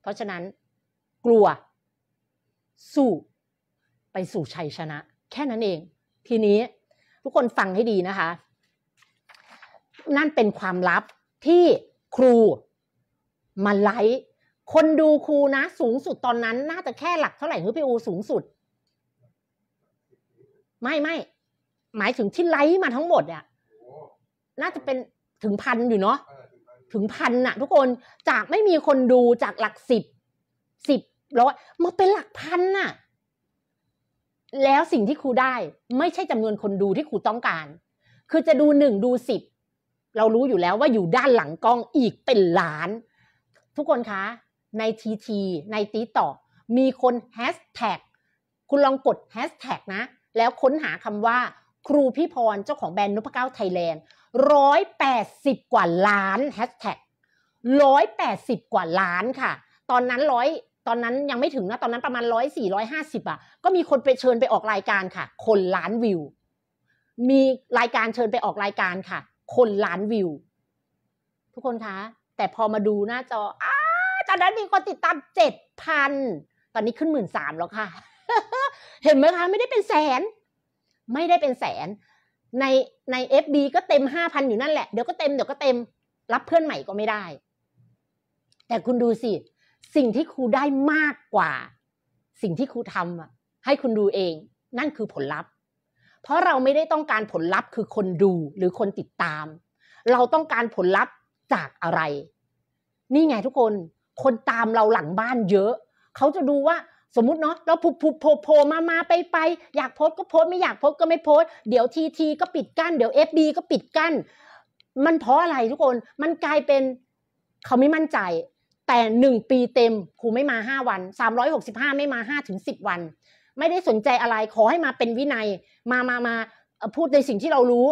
เพราะฉะนั้น กลัว สู้ไปสู่ชัยชนะ แค่นั้นเอง ทีนี้ ทุกคนฟังให้ดีนะคะ นั่นเป็นความลับที่ครูมาไลฟ์คนดูครูนะสูงสุดตอนนั้น น่าจะแค่หลัก เท่าไหร่รือพี่อูสูงสุด ไม่ไม่หมายถึงที่ไลฟ์มาทั้งหมดอะน่าจะเป็นถึงพันอยู่เนาะถึงพันน่ะทุกคน จากไม่มีคนดูจากหลักสิบสิบร้อยมาเป็นหลักพันน่ะ แล้วสิ่งที่ครูได้ ไม่ใช่จำนวนคนดูที่ครูต้องการ คือจะดูหนึ่งดูสิบ เรารู้อยู่แล้วว่าอยู่ด้านหลังกล้องอีกเป็นล้าน ทุกคนคะ ในทีทีในตีต่อ มีคนแฮชแท็กคุณลองกดแฮชแท็กนะ แล้วค้นหาคำว่า ครูพี่พรเจ้าของแบรนด์นพเก้าไทยแลนด์ร้อยแปดสิบกว่าล้านแฮชแท็กร้อยแปดสิบกว่าล้านค่ะ ตอนนั้นร้อยตอนนั้นยังไม่ถึงนะตอนนั้นประมาณร้อยสี่ร้อยห้าสิบอ่ะ ก็มีคนไปเชิญไปออกรายการค่ะ คนล้านวิวมีรายการเชิญไปออกรายการค่ะ คนล้านวิวทุกคนคะแต่พอมาดูหน้าจออ้าตอนนั้นมีคนติดตามเจ็ดพันตอนนี้ขึ้นหมื่นสามแล้วค่ะ เห็นไหมคะไม่ได้เป็นแสน ไม่ได้เป็นแสนในใน FB ก็เต็มห้าพันอยู่นั่นแหละ เดี๋ยวก็เต็มเดี๋ยวก็เต็ม รับเพื่อนใหม่ก็ไม่ได้ แต่คุณดูสิ สิ่งที่ครูได้มากกว่า สิ่งที่ครูทำอ่ะ ให้คุณดูเอง นั่นคือผลลัพธ์ เพราะเราไม่ได้ต้องการผลลัพธ์ คือคนดูหรือคนติดตาม เราต้องการผลลัพธ์จากอะไร นี่ไงทุกคนคนตามเราหลังบ้านเยอะ เขาจะดูว่าสมมติเนาะเราผุบผุบโผโผมามาไปไปอยากโพสก็โพสไม่อยากโพสก็ไม่โพสเดี๋ยวทีทีก็ปิดกั้นเดี๋ยวเอฟบีก็ปิดกั้นมันเพราะอะไรทุกคนมันกลายเป็นเขาไม่มั่นใจ แต่หนึ่งปีเต็มครูไม่มาห้าวันสามร้อยหกสิบห้าไม่มาห้าถึงสิบวัน ไม่ได้สนใจอะไรขอให้มาเป็นวินัยมามามาพูดในสิ่งที่เรารู้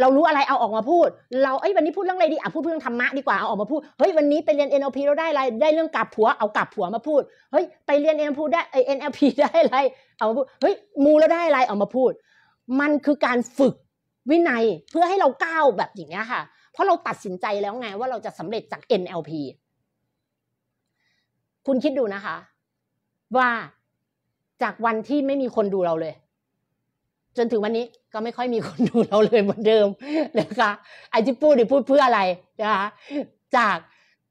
เรารู้อะไรเอาออกมาพูด เราเอ้ยวันนี้พูดเรื่องอะไรดีอ่ะพูดเรื่องธรรมะดีกว่าเอาออกมาพูดเฮ้ยวันนี้ไปเรียน NLP เราได้อะไร ได้เรื่องกับผัวเอากับผัวมาพูดเฮ้ยไปเรียน NLP ได้ไอ NLP ได้อะไร เอามาพูดเฮ้ยมูแล้วได้อะไรเอามาพูด มันคือการฝึกวินัยเพื่อให้เราก้าวแบบอย่างเงี้ยค่ะเพราะเราตัดสินใจแล้วไงว่าเราจะสำเร็จจาก NLP คุณคิดดูนะคะ ว่าจากวันที่ไม่มีคนดูเราเลยจนถึงวันนี้ก็ไม่ค่อยมีคนดูเราเลยเหมือนเดิมนะคะไอที่พูดนี่พูดเพื่ออะไรนะคะจาก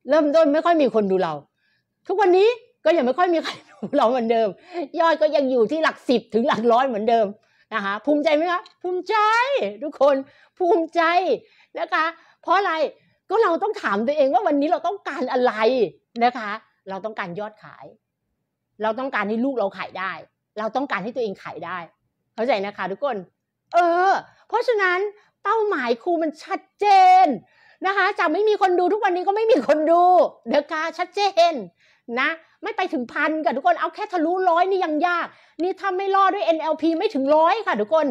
เริ่มต้นไม่ค่อยมีคนดูเรา ทุกวันนี้ก็ยังไม่ค่อยมีใครดูเราเหมือนเดิมยอดก็ยังอยู่ที่หลักสิบถึงหลักร้อยเหมือนเดิมนะคะภูมิใจไหมคะ ภูมิใจ ทุกคน ภูมิใจนะคะ เพราะอะไรก็เราต้องถามตัวเองว่าวันนี้เราต้องการอะไรนะคะ เราต้องการยอดขาย เราต้องการให้ลูกเราขายได้ เราต้องการให้ตัวเองขายได้เข้าใจนะคะ ทุกคน เออเพราะฉะนั้นเป้าหมายครูมันชัดเจนนะคะจากไม่มีคนดูทุกวันนี้ก็ไม่มีคนดู เดคะชัดเจนนะ ไม่ไปถึงพันค่ะทุกคนเอาแค่ทะลุร้อยนี่ยังยาก นี่ถ้าไม่ล่อด้วย NLP ไม่ถึงร้อยค่ะ ทุกคน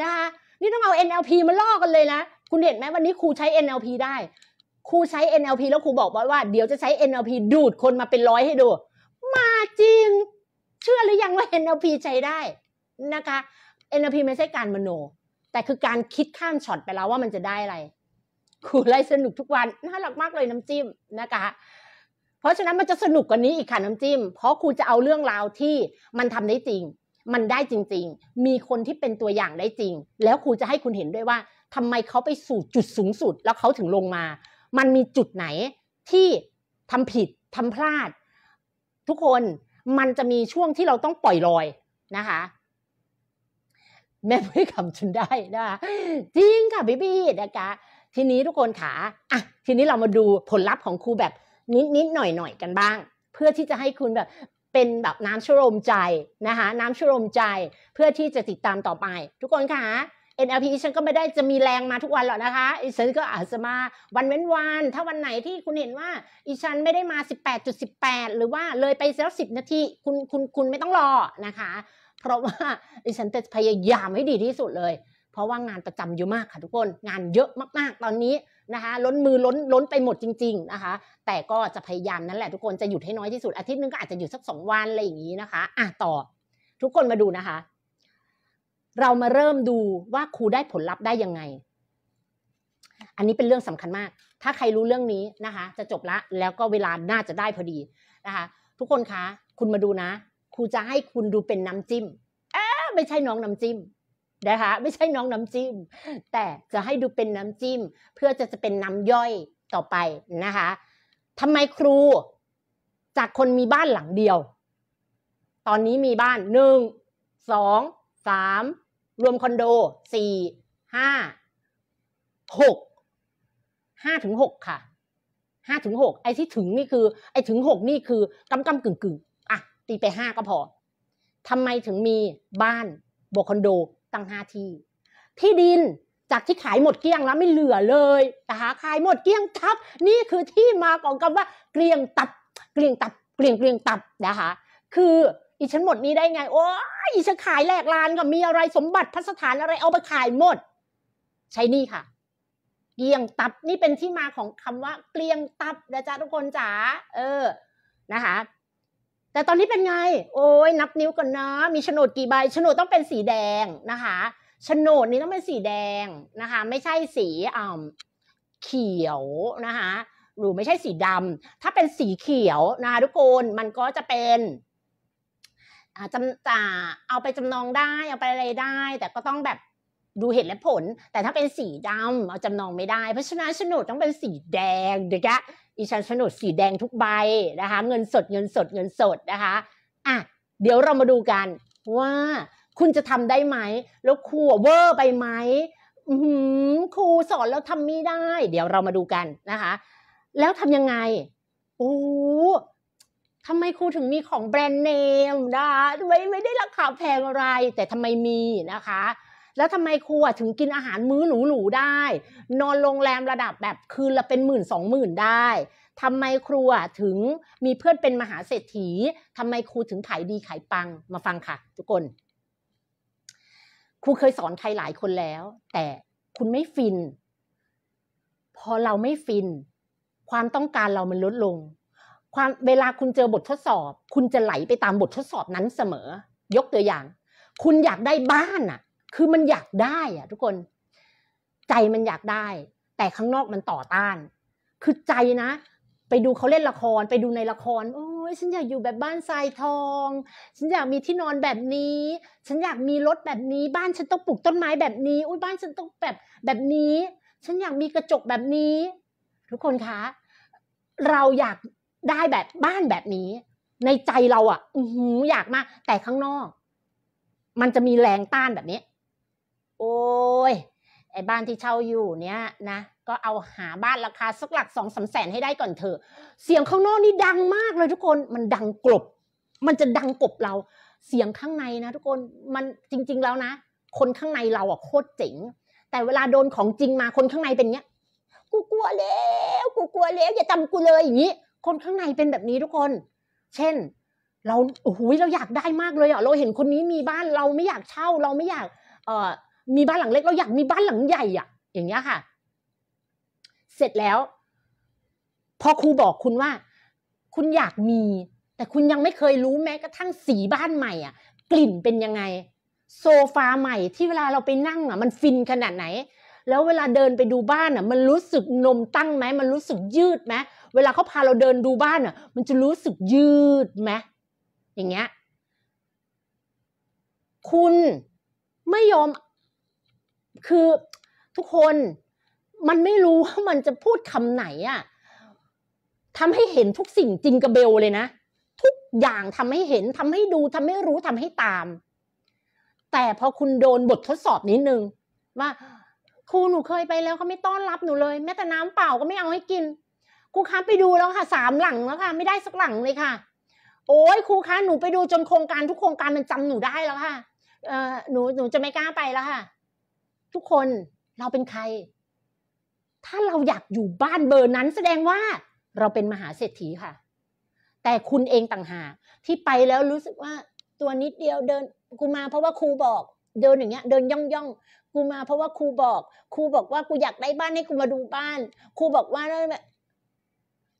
นะคะนี่ต้องเอา NLP มาล่อกันเลยนะ คุณเห็นไหมวันนี้ครูใช้ NLP ได้ครูใช้ NLP แล้วครูบอกว่า เดี๋ยวจะใช้ NLP ดูดคนมาเป็นร้อยให้ดู มาจริงเชื่อหรือยังว่า NLP ใช้ได้นะคะเอ็นพีไม่ใช่การมโนแต่คือการคิดข้ามช็อตไปแล้วว่ามันจะได้อะไรครูไล่สนุกทุกวันน่ารักมากเลยน้ำจิ้มนะคะ เพราะฉะนั้นมันจะสนุกกว่านี้อีกค่ะน้ำจิ้มเพราะครูจะเอาเรื่องราวที่มันทำได้จริง มันได้จริงๆมีคนที่เป็นตัวอย่างได้จริง แล้วครูจะให้คุณเห็นด้วยว่า ทำไมเขาไปสู่จุดสูงสุด แล้วเขาถึงลงมา มันมีจุดไหนที่ทำผิดทำพลาด ทุกคนมันจะมีช่วงที่เราต้องปล่อยลอยนะคะแม่พูดคำจนได้นะคะจริงค่ะพี่พี่นะคะ ทีนี้ทุกคนขาอ่ะทีนี้เรามาดูผลลัพธ์ของครูแบบนิดนิดหน่อยหน่อยกันบ้าง เพื่อที่จะให้คุณแบบเป็นแบบน้ำชโลมใจนะคะ น้ำชโลมใจ เพื่อที่จะติดตามต่อไป ทุกคนคะ NLP ฉันก็ไม่ได้จะมีแรงมาทุกวันหรอกนะคะอีฉันก็อาจจะมาวันเว้นวัน ถ้าวันไหนที่คุณเห็นว่าอีฉันไม่ได้มา 18.18 หรือว่าเลยไปแล้ว10นาทีคุณคุณคุณไม่ต้องรอ นะคะเพราะว่าดิฉันจะพยายามให้ดีที่สุดเลย เพราะว่างานประจำเยอะมากค่ะ ทุกคนงานเยอะมากๆตอนนี้นะคะ ล้นมือล้นล้นไปหมดจริง ๆ นะคะ แต่ก็จะพยายามนั่นแหละทุกคนจะหยุดให้น้อยที่สุด อาทิตย์นึงก็อาจจะหยุดสักสองวันอะไรอย่างนี้นะคะอ่ะต่อ ทุกคนมาดูนะคะ เรามาเริ่มดูว่าครูได้ผลลัพธ์ได้ยังไง อันนี้เป็นเรื่องสำคัญมาก ถ้าใครรู้เรื่องนี้นะคะ จะจบละแล้วก็เวลาน่าจะได้พอดีนะคะ ทุกคนคะคุณมาดูนะครูจะให้คุณดูเป็นน้ำจิ้มเอ๊ไม่ใช่น้องน้ำจิ้มนะคะ ไม่ใช่น้องน้ำจิ้ม แต่จะให้ดูเป็นน้ำจิ้ม เพื่อจะจะเป็นน้ำย่อยต่อไปนะคะ ทำไมครู จากคนมีบ้านหลังเดียว ตอนนี้มีบ้านหนึ่งสองสามรวมคอนโดสี่ห้าหกห้าถึงหกค่ะห้าถึงหกไอ้ที่ถึงนี่คือ ไอ้ถึงหกนี่คือกำกำกึ่งกึ่งตีไปห้าก็พอ ทำไมถึงมีบ้านบวกคอนโด ตั้งห้าที่ที่ดินจากที่ขายหมดเกลี้ยงแล้วไม่เหลือเลยต่หาขายหมดเกลี้ยงทับ นี่คือที่มาของคำว่า เกลี้ยงตับ เกลี้ยงตับ เกลี้ยงเกลี้ยงตับ นะคะคือ อีฉันหมดนี้ได้ไงโอ้ยอีฉันขายแหลกลานกับมีอะไรสมบัติพัสถานอะไรเอาไปขายหมด ใช้นี่ค่ะ เกลี้ยงตับ นี่เป็นที่มาของคำว่า เกลี้ยงตับนะจ๊ะทุกคนจ๋าเออนะคะแต่ตอนนี้เป็นไง โอ้ยนับนิ้วก่อนนะ มีโฉนดกี่ใบโฉนดต้องเป็นสีแดงนะคะโฉนดนี้ต้องเป็นสีแดงนะคะ ไม่ใช่สีอ่าเขียวนะคะหรือไม่ใช่สีดำถ้าเป็นสีเขียวนะคะทุกคนมันก็จะเป็นจาจ่าเอาไปจำนองได้เอาไปอะไรได้ แต่ก็ต้องแบบดูเหตุและผล แต่ถ้าเป็นสีดำเอาจำนองไม่ได้ เพราะฉะนั้นโฉนดต้องเป็นสีแดงเด็กะอีชันโฉนดสีแดงทุกใบนะคะ เงินสดเงินสดเงินสดนะคะอ่ะเดี๋ยวเรามาดูกันว่าคุณจะทำได้ไหมแล้วครูเวอร์ไปไหมครูสอนแล้วทำไม่ได้ เดี๋ยวเรามาดูกันนะคะ แล้วทำยังไงโอ้ทำไมครูถึงมีของแบรนด์เนมนะคะไม่ไม่ได้ราคาแพงอะไร แต่ทำไมมีนะคะแล้วทำไมครูถึงกินอาหารมื้อหรูๆได้ นอนโรงแรมระดับแบบคืนละเป็นหมื่นสองหมื่นได้ ทำไมครูถึงมีเพื่อนเป็นมหาเศรษฐี ทำไมครูถึงขายดีขายปัง มาฟังค่ะ ทุกคน ครูเคยสอนใครหลายคนแล้ว แต่คุณไม่ฟิน พอเราไม่ฟิน ความต้องการเรามันลดลง ความเวลาคุณเจอบททดสอบ คุณจะไหลไปตามบททดสอบนั้นเสมอ ยกตัวอย่าง คุณอยากได้บ้านอะคือมันอยากได้อะทุกคน ใจมันอยากได้ แต่ข้างนอกมันต่อต้าน คือใจนะไปดูเขาเล่นละครไปดูในละคร โอ้ยฉันอยากอยู่แบบบ้านทรายทอง ฉันอยากมีที่นอนแบบนี้ ฉันอยากมีรถแบบนี้ บ้านฉันต้องปลูกต้นไม้แบบนี้อุ้ยบ้านฉันต้องแบบแบบนี้ ฉันอยากมีกระจกแบบนี้ ทุกคนคะเราอยากได้แบบบ้านแบบนี้ ในใจเราอะ่ะอืออยากมาก แต่ข้างนอก มันจะมีแรงต้านแบบนี้โอ้ยไอ้บ้านที่เช่าอยู่เนี้ยนะก็เอาหาบ้านราคาสักหลักสองสาแสนให้ได้ก่อนเถอะเสียงข้างนอกนี่ดังมากเลย ทุกคนมันดังกลบมันจะดังกลบเราเสียงข้างในนะทุกคนมันจริงๆแล้วนะคนข้างในเราอ่ะโคตรเจ๋งแต่เวลาโดนของจริงมาคนข้างในเป็นเงี้ย กูกลัวแล้วกูกลัวแล้วอย่าจำกูเลยอย่างนี้คนข้างในเป็นแบบนี้ทุกคน เช่นเราโอ้โหเราอยากได้มากเลยอ่ะเราเห็นคนนี้มีบ้านเราไม่อยากเช่า เราไม่อยาก เออมีบ้านหลังเล็กเราอยากมีบ้านหลังใหญ่ อ่ะ อย่างเงี้ยค่ะเสร็จแล้วพอครูบอกคุณว่า คุณอยากมี แต่คุณยังไม่เคยรู้แม้กระทั่งสีบ้านใหม่อ่ะ กลิ่นเป็นยังไง โซฟาใหม่ที่เวลาเราไปนั่งอ่ะ มันฟินขนาดไหน แล้วเวลาเดินไปดูบ้านอ่ะ มันรู้สึกนมตั้งไหมมันรู้สึกยืดไหมเวลาเขาพาเราเดินดูบ้านอ่ะ มันจะรู้สึกยืดไหมอย่างเงี้ยคุณไม่ยอมคือทุกคนมันไม่รู้ว่ามันจะพูดคำไหนอะทำให้เห็นทุกสิ่งจริงกระเบลเลยนะ ทุกอย่างทำให้เห็นทำให้ดูทำให้รู้ทำให้ตาม แต่พอคุณโดนบททดสอบนิดนึงว่าครูหนูเคยไปแล้วเขาไม่ต้อนรับหนูเลย แม้แต่น้ำเปล่าก็ไม่เอาให้กินครูคะไปดูแล้วค่ะสามหลังแล้วค่ะ ไม่ได้สักหลังเลยค่ะ โอ้ยครูคะหนูไปดูจนโครงการทุกโครงการมันจำหนูได้แล้วค่ะ เออหนูหนูจะไม่กล้าไปแล้วค่ะทุกคนเราเป็นใคร ถ้าเราอยากอยู่บ้านเบอร์นั้นแสดงว่า เราเป็นมหาเศรษฐีค่ะ แต่คุณเองต่างหากที่ไปแล้วรู้สึกว่าตัวนิดเดียวเดินกูมาเพราะว่าครูบอก เดินอย่างเงี้ย เดินย่องย่องกูมาเพราะว่าครูบอกครูบอกว่ากูอยากได้บ้านให้กูมาดูบ้านครูบอกว่าแ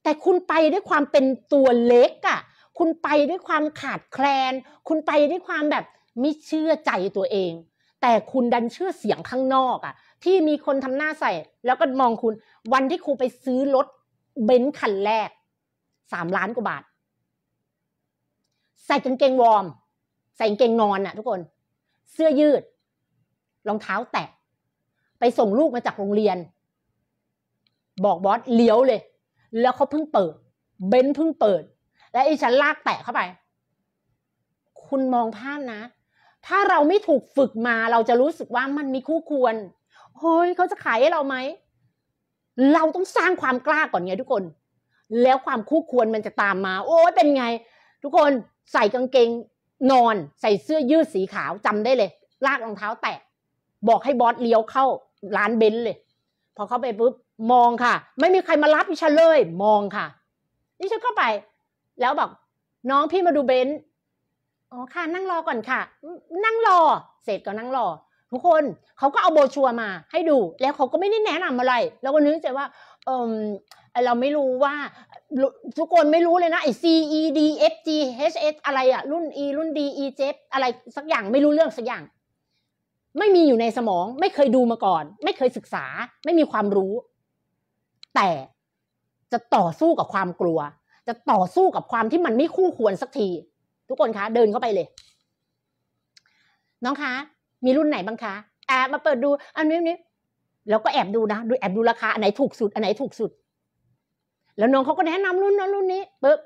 แต่คุณไปด้วยความเป็นตัวเล็กอะ่ะ คุณไปด้วยความขาดแคลน คุณไปด้วยความแบบไม่เชื่อใจตัวเองแต่คุณดันเชื่อเสียงข้างนอกอะ่ะที่มีคนทำหน้าใส่ แล้วก็มองคุณวันที่ครูไปซื้อรถเบนซ์คันแรกสามล้านกว่าบาท ใส่กางเกงวอร์มใส่กางเกงนอนอะ่ะ ทุกคน เสื้อยืดรองเท้าแตะ ไปส่งลูกมาจากโรงเรียน บอกบอสเลี้ยวเลย แล้วเขาเพิ่งเปิด เบนซ์เพิ่งเปิด และไอ้ฉันลากแตะเข้าไป คุณมองภาพนะถ้าเราไม่ถูกฝึกมาเราจะรู้สึกว่ามันมีคู่ควรเฮ้ยเขาจะขายให้เราไหมเราต้องสร้างความกล้าก่อนไงทุกคน แล้วความคู่ควรมันจะตามมา โอ้ยเป็นไง ทุกคนใส่กางเกง นอนใส่เสื้อยืดสีขาวจำได้เลย ลากรองเท้าแตะ บอกให้บอสเลี้ยวเข้า ร้านเบนซ์เลย พอเข้าไปปุ๊บมองค่ะ ไม่มีใครมารับดิฉันเลย มองค่ะดิฉันเข้าไป แล้วบอก น้องพี่มาดูเบนซ์อ๋อค่ะ นั่งรอก่อนค่ะ นั่งรอเสร็จก็นั่งรอ ทุกคนเขาก็เอาโบชัวมาให้ดู แล้วเขาก็ไม่ได้แนะนำอะไรแล้วก็นึกใจว่า เออเราไม่รู้ว่า ทุกคนไม่รู้เลยนะไอ้ C E D F G H S อะไรอะรุ่น E รุ่น D E J อะไรสักอย่าง ไม่รู้เรื่องสักอย่าง ไม่มีอยู่ในสมอง ไม่เคยดูมาก่อน ไม่เคยศึกษา ไม่มีความรู้ แต่จะต่อสู้กับความกลัว จะต่อสู้กับความที่มันไม่คู่ควรสักทีทุกคนคะเดินเข้าไปเลย น้องคะ มีรุ่นไหนบ้างคะ แอบมาเปิดดูอันนี้นี้แล้วก็แอบดูนะดูแอบดูราคาอันไหนถูกสุดอันไหนถูกสุด แล้วน้องเขาก็แนะนำรุ่นนั้นรุ่นนี้ปึ๊บ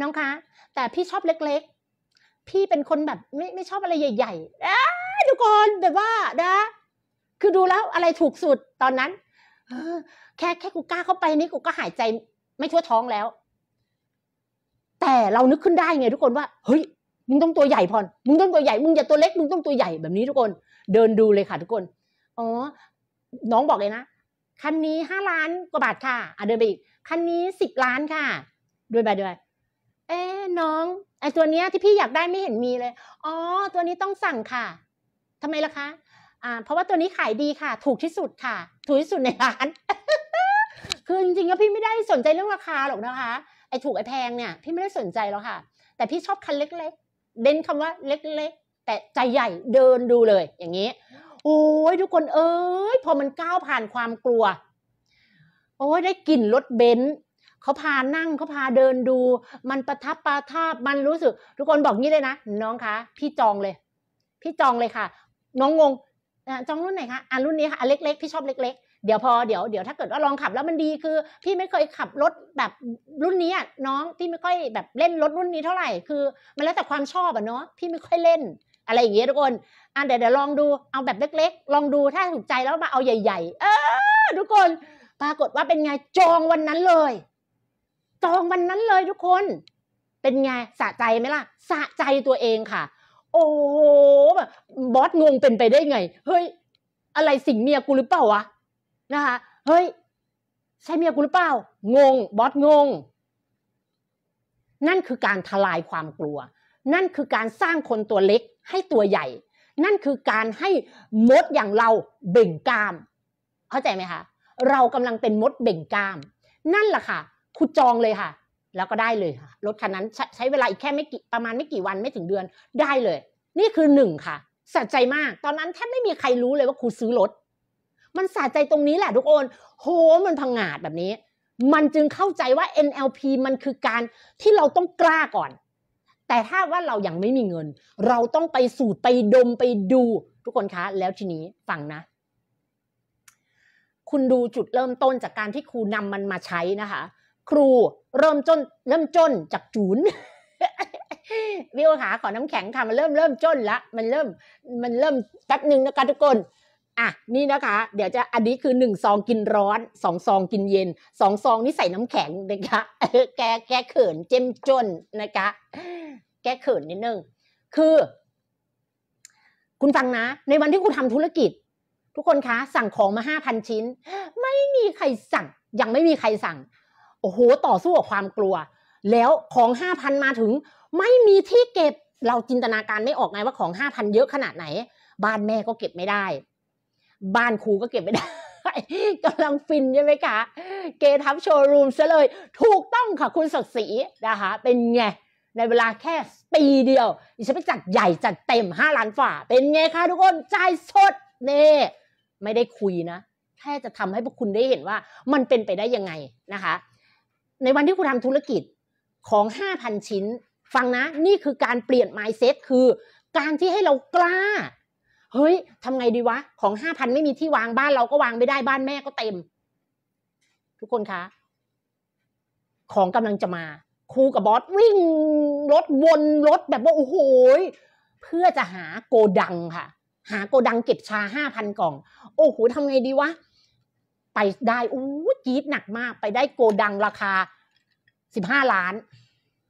น้องคะแต่พี่ชอบเล็กๆ พี่เป็นคนแบบไม่ไม่ชอบอะไรใหญ่ๆทุกคนแบบว่านะคือดูแล้วอะไรถูกสุดตอนนั้นแค่แค่กูกล้าเข้าไปนี่กูก็หายใจไม่ทั่วท้องแล้วแต่เรานึกขึ้นได้ไง ทุกคน ว่าเฮ้ย มึงต้องตัวใหญ่พอนมึงต้องตัวใหญ่มึงอย่าตัวเล็กมึงต้องตัวใหญ่แบบนี้ทุกคน เดินดูเลยค่ะทุกคนอ๋อ น้องบอกเลยนะคันนี้ห้าล้านกว่าบาทค่ะอ่ะเดินไปอีกคันนี้สิบล้านค่ะด้วยไปด้วยเอ๊น้องไอตัวเนี้ยที่พี่อยากได้ไม่เห็นมีเลยอ๋อตัวนี้ต้องสั่งค่ะ ทำไมล่ะคะอ่า เพราะว่าตัวนี้ขายดีค่ะ ถูกที่สุดค่ะถูกที่สุดในร้านคือจริงๆแล้วพี่ไม่ได้สนใจเรื่องราคาหรอกนะคะไอ้ถูกไอ้แพงเนี่ยพี่ไม่ได้สนใจแล้วค่ะ แต่พี่ชอบคันเล็กๆเด้นคำว่าเล็กๆแต่ใจใหญ่เดินดูเลย อย่างนี้ โอ้ยทุกคนเอ้ยพอมันก้าวผ่านความกลัวโอ้ยได้กลิ่นรถเบนซ์เขาพานั่งเขาพาเดินดู มันประทับประทาบมันรู้สึก ทุกคนบอกงี้เลยนะน้องคะพี่จองเลย พี่จองเลยค่ะ น้องงงจองรุ่นไหนคะอ่ะ รุ่นนี้ค่ะอเล็ก ๆ พี่ชอบเล็กเดี๋ยวพอเดี๋ยว เดี๋ยวถ้าเกิดว่าลองขับแล้วมันดีคือ พี่ไม่เคยขับรถแบบรุ่นนี้น้องที่ไม่ค่อยแบบเล่นรถรุ่นนี้เท่าไหร่คือมันแล้วแต่ความชอบอะเนาะพี่ไม่ค่อยเล่นอะไรอย่างเงี้ยทุกคน อ่ะเดี๋ยวเดี๋ยวลองดูเอาแบบเล็กๆ ลองดูถ้าถูกใจแล้วมาเอาใหญ่ ๆ เออทุกคน ปรากฏว่าเป็นไงจองวันนั้นเลย จองวันนั้นเลยทุกคน เป็นไงสะใจไหมล่ะ สะใจตัวเองค่ะ โอ้โหบอสงงเป็นไปได้ไง เฮ้ยอะไรสิงเมียกูหรือเปล่าวะนะคะเฮ้ย ใช่เมียกูหรือเปล่างงบอสงง นั่นคือการทลายความกลัว นั่นคือการสร้างคนตัวเล็กให้ตัวใหญ่ นั่นคือการให้มดอย่างเราเบ่งกล้ามเข้าใจไหมคะเรากำลังเป็นมดเบ่งกล้าม นั่นแหละค่ะคุณจองเลยค่ะ แล้วก็ได้เลยค่ะ รถคันนั้นใช้เวลาอีกแค่ไม่กี่ประมาณไม่กี่วันไม่ถึงเดือน ได้เลย นี่คือหนึ่งค่ะสัจใจมาก ตอนนั้นแทบไม่มีใครรู้เลยว่าครูซื้อรถมันสะใจตรงนี้แหละ ทุกคน โหมันพังงาดแบบนี้ มันจึงเข้าใจว่า NLP มันคือการที่เราต้องกล้าก่อน แต่ถ้าว่าเรายังไม่มีเงิน เราต้องไปสูตรไปดมไปดูทุกคนคะ แล้วทีนี้ฟังนะ คุณดูจุดเริ่มต้นจากการที่ครูนำมันมาใช้นะคะ ครูเริ่มจน เริ่มจนจากจูนวิวหาขอน้ำแข็งค่ะมันเริ่มเริ่มจนละ มันเริ่มมันเริ่มแป๊บหนึ่งนะคะทุกคนอ่ะนี่นะคะ เดี๋ยวจะอันนี้คือหนึ่งซองกินร้อนสองซองกินเย็นสองซองนี่ใส่น้ำแข็งนะคะแกแกเขิน เจ้มจนนะคะแกเขินนิดนึงคือ คุณฟังนะในวันที่คุณทำธุรกิจ ทุกคนคะสั่งของมาห้าพันชิ้น ไม่มีใครสั่งยังไม่มีใครสั่ง โอ้โหต่อสู้กับความกลัวแล้วของห้าพันมาถึงไม่มีที่เก็บเราจินตนาการไม่ออกไงว่าของห้าพันเยอะขนาดไหน บ้านแม่ก็เก็บไม่ได้บ้านครูก็เก็บไม่ได้กำลังฟินใช่ไหมคะเกทับโชว์รูมซะเลย ถูกต้องค่ะคุณศักดิ์ศรีนะคะเป็นไง ในเวลาแค่ปีเดียวดิฉันไปจัดใหญ่จัดเต็ม 5 ล้านฝ่า เป็นไงคะทุกคนจ่ายสดเน่ไม่ได้คุยนะ แค่จะทำให้พวกคุณได้เห็นว่ามันเป็นไปได้ยังไงนะคะ ในวันที่คุณทำธุรกิจของ 5,000 ชิ้น ฟังนะ นี่คือการเปลี่ยน mindset คือ การที่ให้เรากล้าเฮ้ยทำไงดีวะ ของห้าพันไม่มีที่วางบ้านเราก็วางไม่ได้บ้านแม่ก็เต็ม ทุกคนคะ ของกำลังจะมาครูกับบอสวิ่งรถวนรถแบบว่า โอ้โหเพื่อจะหาโกดังค่ะ หาโกดังเก็บชาห้าพันกล่อง โอ้โหทำไงดีวะ ไปได้ อู้จี๊ดหนักมาก ไปได้โกดังราคาสิบห้าล้าน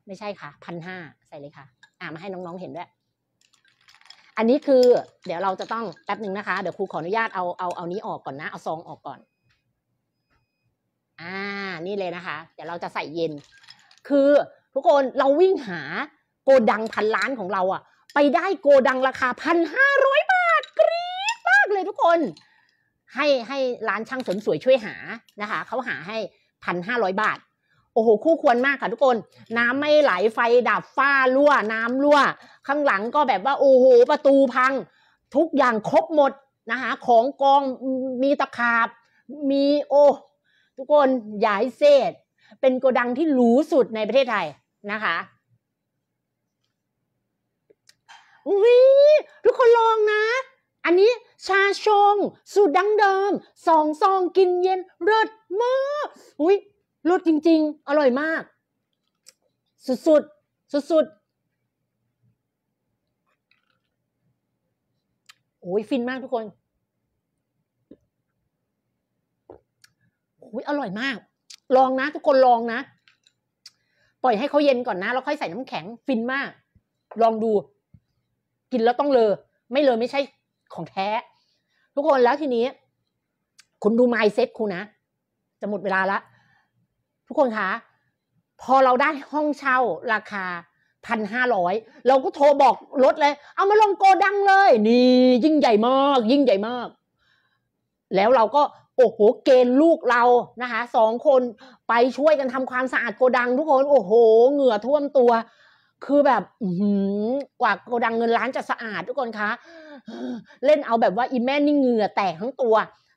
ไม่ใช่ค่ะพันห้าใส่เลยค่ะ อ่ามาให้น้องๆเห็นด้วยอันนี้คือ เดี๋ยวเราจะต้องแป๊บหนึ่งนะคะ เดี๋ยวครูขออนุญาตเอาเอาเอานี้ออกก่อนนะเอาซองออกก่อน อ่านี่เลยนะคะ เดี๋ยวเราจะใส่เย็น คือทุกคนเราวิ่งหาโกดังพันล้านของเราอะไปได้โกดังราคาพันห้าร้อยบาท กรี๊ดมากเลยทุกคน ให้ให้ร้านช่างเสริมสวยช่วยหานะคะเขาหาให้พันห้าร้อยบาทโอ้โห คู่ควรมากค่ะทุกคน น้ำไม่ไหลไฟดับฝ้ารั่ว น้ำรั่วข้างหลังก็แบบว่าโอ้โห ประตูพัง ทุกอย่างครบหมดนะคะของกองมีตะขาบ มี โอ้ ทุกคนย้ายเศษเป็นโกดังที่หรูสุดในประเทศไทยนะคะอุ้ยทุกคนลองนะ อันนี้ชาชง สูตรดั้งเดิม สองซองกินเย็นเลิศมากอุ้ยรสจริง ๆ อร่อยมาก สุดๆ สุดๆโอ้ยฟินมากทุกคนโอ้ยอร่อยมาก ลองนะทุกคนลองนะ ปล่อยให้เขาเย็นก่อนนะแล้วค่อยใส่น้ำแข็งฟินมาก ลองดู กินแล้วต้องเลอไม่เลอไม่ใช่ของแท้ ทุกคนแล้วทีนี้ คุณดูไมซ์เซ็ตคุณนะจะหมดเวลาละทุกคนคะพอเราได้ห้องเช่าราคาพันห้าร้อยเราก็โทรบอกรถเลยเอามาลงโกดังเลย นี่ยิ่งใหญ่มากยิ่งใหญ่มากแล้วเราก็โอ้โหเกณฑ์ลูกเรานะคะสองคนไปช่วยกันทำความสะอาดโกดัง ทุกคน โอ้โหเหงื่อท่วมตัว คือแบบกว่าโกดังเงินล้านจะสะอาดทุกคนคะเล่นเอาแบบว่าอีแม่นี่เหงื่อแตกทั้งตัว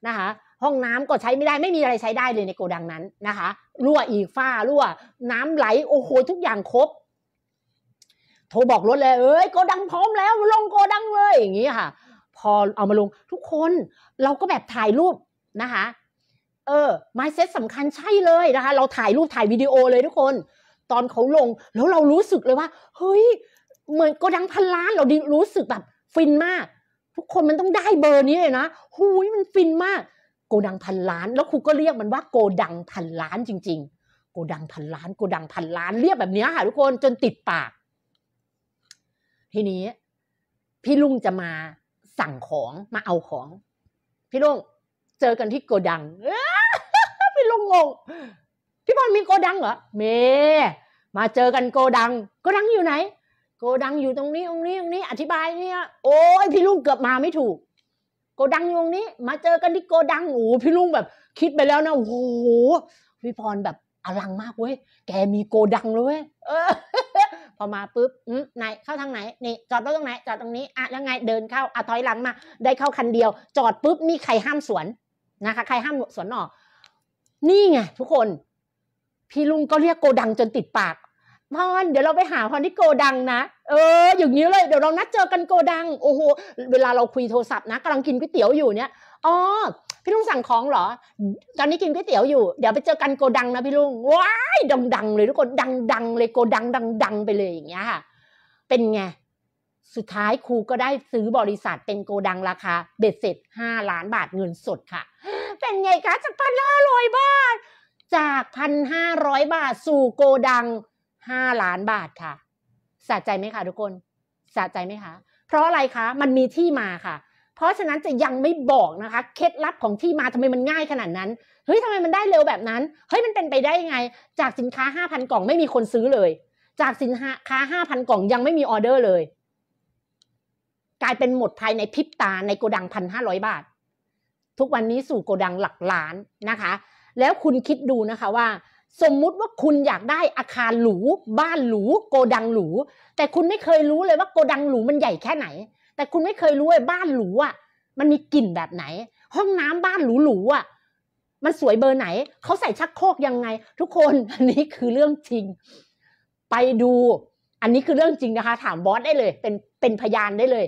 นะคะห้องน้ำก็ใช้ไม่ได้ไม่มีอะไรใช้ได้เลยในโกดังนั้นนะคะรั่วอีกฝ้ารั่วน้ำไหลโอ้โหทุกอย่างครบโทรบอกรถเลยเอ้ยโกดังพร้อมแล้ว ลงโกดังเลยอย่างนี้ค่ะ พอเอามาลง ทุกคน เราก็แบบถ่ายรูปนะคะ เออไม์เซ็ตสำคัญใช่เลยนะคะเราถ่ายรูปถ่ายวิดีโอเลย ทุกคน ตอนเขาลง แล้วเรารู้สึกเลยว่า เฮ้ยเหมือนโกดังพันล้านเราดรู้สึกแบบ ฟินมาก ทุกคนมันต้องได้เบอร์นี้เลยนะหูยมันฟินมากโกดังพันล้านแล้วครูก็เรียกมันว่าโกดังพันล้านจริงๆ โกดังพันล้าน โกดังพันล้าน เรียกแบบนี้ค่ะทุกคน จนติดปาก ทีนี้ พี่ลุงจะมาสั่งของมาเอาของ พี่ลุงเจอกันที่โกดังพี่ลุงงง พี่พรมีโกดังเหรอเม มาเจอกันโกดัง โกดังอยู่ไหน โกดังอยู่ตรงนี้ตรงนี้ตรงนี้ อธิบายเนี่ย โอ้ย พี่ลุงเกือบมาไม่ถูกโกดังอยู่ตรงนี้ มาเจอกันที่โกดังโอ้พี่ลุงแบบ คิดไปแล้วนะโอ้โหพี่พรแบบอลังมากเว้ย แกมีโกดังเลยเว้ยออพอมาปุ๊บไหน เข้าทางไหนนี่ จอดรถตรงไหนจอดตรงนี้อ่ะแล้วไงเดินเข้าอ่ะถอยหลังมาได้เข้าคันเดียว จอดปุ๊บนี่ใครห้ามสวนนะคะ ใครห้ามสวนออกนี่ไง ทุกคน พี่ลุงก็เรียกโกดังจนติดปากพอน เดี๋ยวเราไปหาพนที่โกดังนะ เออ อย่างนี้เลย เดี๋ยวเรานัดเจอกันโกดัง โอ้โห เวลาเราคุยโทรศัพท์นะกำลังกินก๋วยเตี๋ยวอยู่เนี่ยอ๋อพี่ลุงสั่งของเหรอ ตอนนี้กินก๋วยเตี๋ยวอยู่ เดี๋ยวไปเจอกันโกดังนะพี่ลุง ว้าย ดังๆเลยทุกคน ดังๆเลยโกดังดัง ๆไปเลยอย่างเงี้ยค่ะเป็นไง สุดท้ายครูก็ได้ซื้อบริษัทเป็นโกดังราคาเบ็ดเสร็จห้าล้านบาทเงินสดค่ะ เป็นไงคะจากพันห้าร้อยบาทจากพันห้าร้อยบาทสู่โกดังห้าล้านบาทค่ะสะใจไหมคะทุกคนสะใจไหมคะ เพราะอะไรคะมันมีที่มาค่ะ เพราะฉะนั้นจะยังไม่บอกนะคะ เคล็ดลับของที่มาทำไมมันง่ายขนาดนั้นเฮ้ยทำไมมันได้เร็วแบบนั้นเฮ้ยมันเป็นไปได้ยังไง จากสินค้า5,000กล่องไม่มีคนซื้อเลย จากสินค้า5,000กล่องยังไม่มีออเดอร์เลย กลายเป็นหมดภายในพริบตาในโกดังพันห้าร้อยบาท ทุกวันนี้สู่โกดังหลักล้านนะคะ แล้วคุณคิดดูนะคะว่าสมมุติว่าคุณอยากได้อาคารหรูบ้านหรูโกดังหรูแต่คุณไม่เคยรู้เลยว่าโกดังหรูมันใหญ่แค่ไหน แต่คุณไม่เคยรู้เลยบ้านหรูอ่ะ มันมีกลิ่นแบบไหน ห้องน้ำบ้านหรูหรูอ่ะมันสวยเบอร์ไหนเขาใส่ชักโครกยังไง ทุกคนอันนี้คือเรื่องจริง ไปดู อันนี้คือเรื่องจริงนะคะ ถามบอสได้เลย เป็นเป็นพยานได้เลย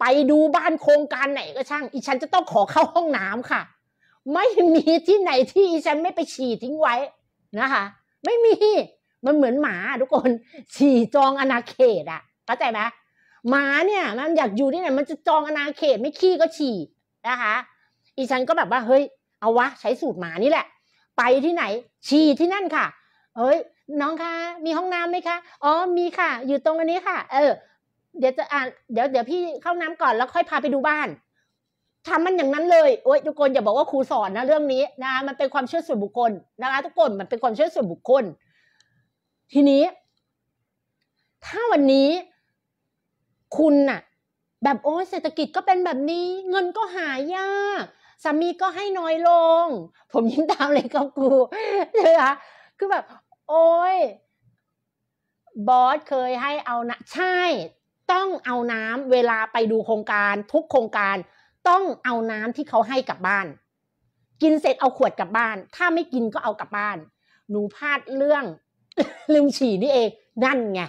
ไปดูบ้านโครงการไหนก็ช่าง อีฉันจะต้องขอเข้าห้องน้ำค่ะ ไม่มีที่ไหนที่อีฉันไม่ไปฉี่ทิ้งไว้นะคะไม่มี มันเหมือนหมาทุกคน ฉี่จองอนาเขตอะเข้าใจไหมหมาเนี่ยมันอยากอยู่ที่ไหนมันจะจองอนาเขตไม่ขี้ก็ฉี่นะคะ อีฉันก็แบบว่า เฮ้ย เอาวะใช้สูตรหมานี่แหละ ไปที่ไหนฉี่ที่นั่นค่ะ เฮ้ยน้องคะมีห้องน้ำไหมคะอ๋อมีค่ะ อยู่ตรงอันนี้ค่ะเออเดี๋ยวจะอ่านเดี๋ยวเดี๋ยวพี่เข้าน้ำก่อนแล้วค่อยพาไปดูบ้านทำมันอย่างนั้นเลยโอ๊ยทุกคนอย่าบอกว่าครูสอนนะเรื่องนี้ นะมันเป็นความเชื่อส่วนบุคคล นะคะทุกคนมันเป็นความเชื่อส่วนบุคคล ทีนี้ ถ้าวันนี้ คุณน่ะ แบบโอ้เศรษฐกิจก็เป็นแบบนี้ เงินก็หายากสามีก็ให้น้อยลง ผมยิ้มตามเลยครับครูนะคะคือแบบ โอ้ย บอสเคยให้เอานะใช่ ต้องเอาน้ำเวลาไปดูโครงการ ทุกโครงการต้องเอาน้ำที่เขาให้กลับบ้าน กินเสร็จเอาขวดกลับบ้าน ถ้าไม่กินก็เอากลับบ้านหนูพลาดเรื่องลืมฉี่นี่เองนั่นไง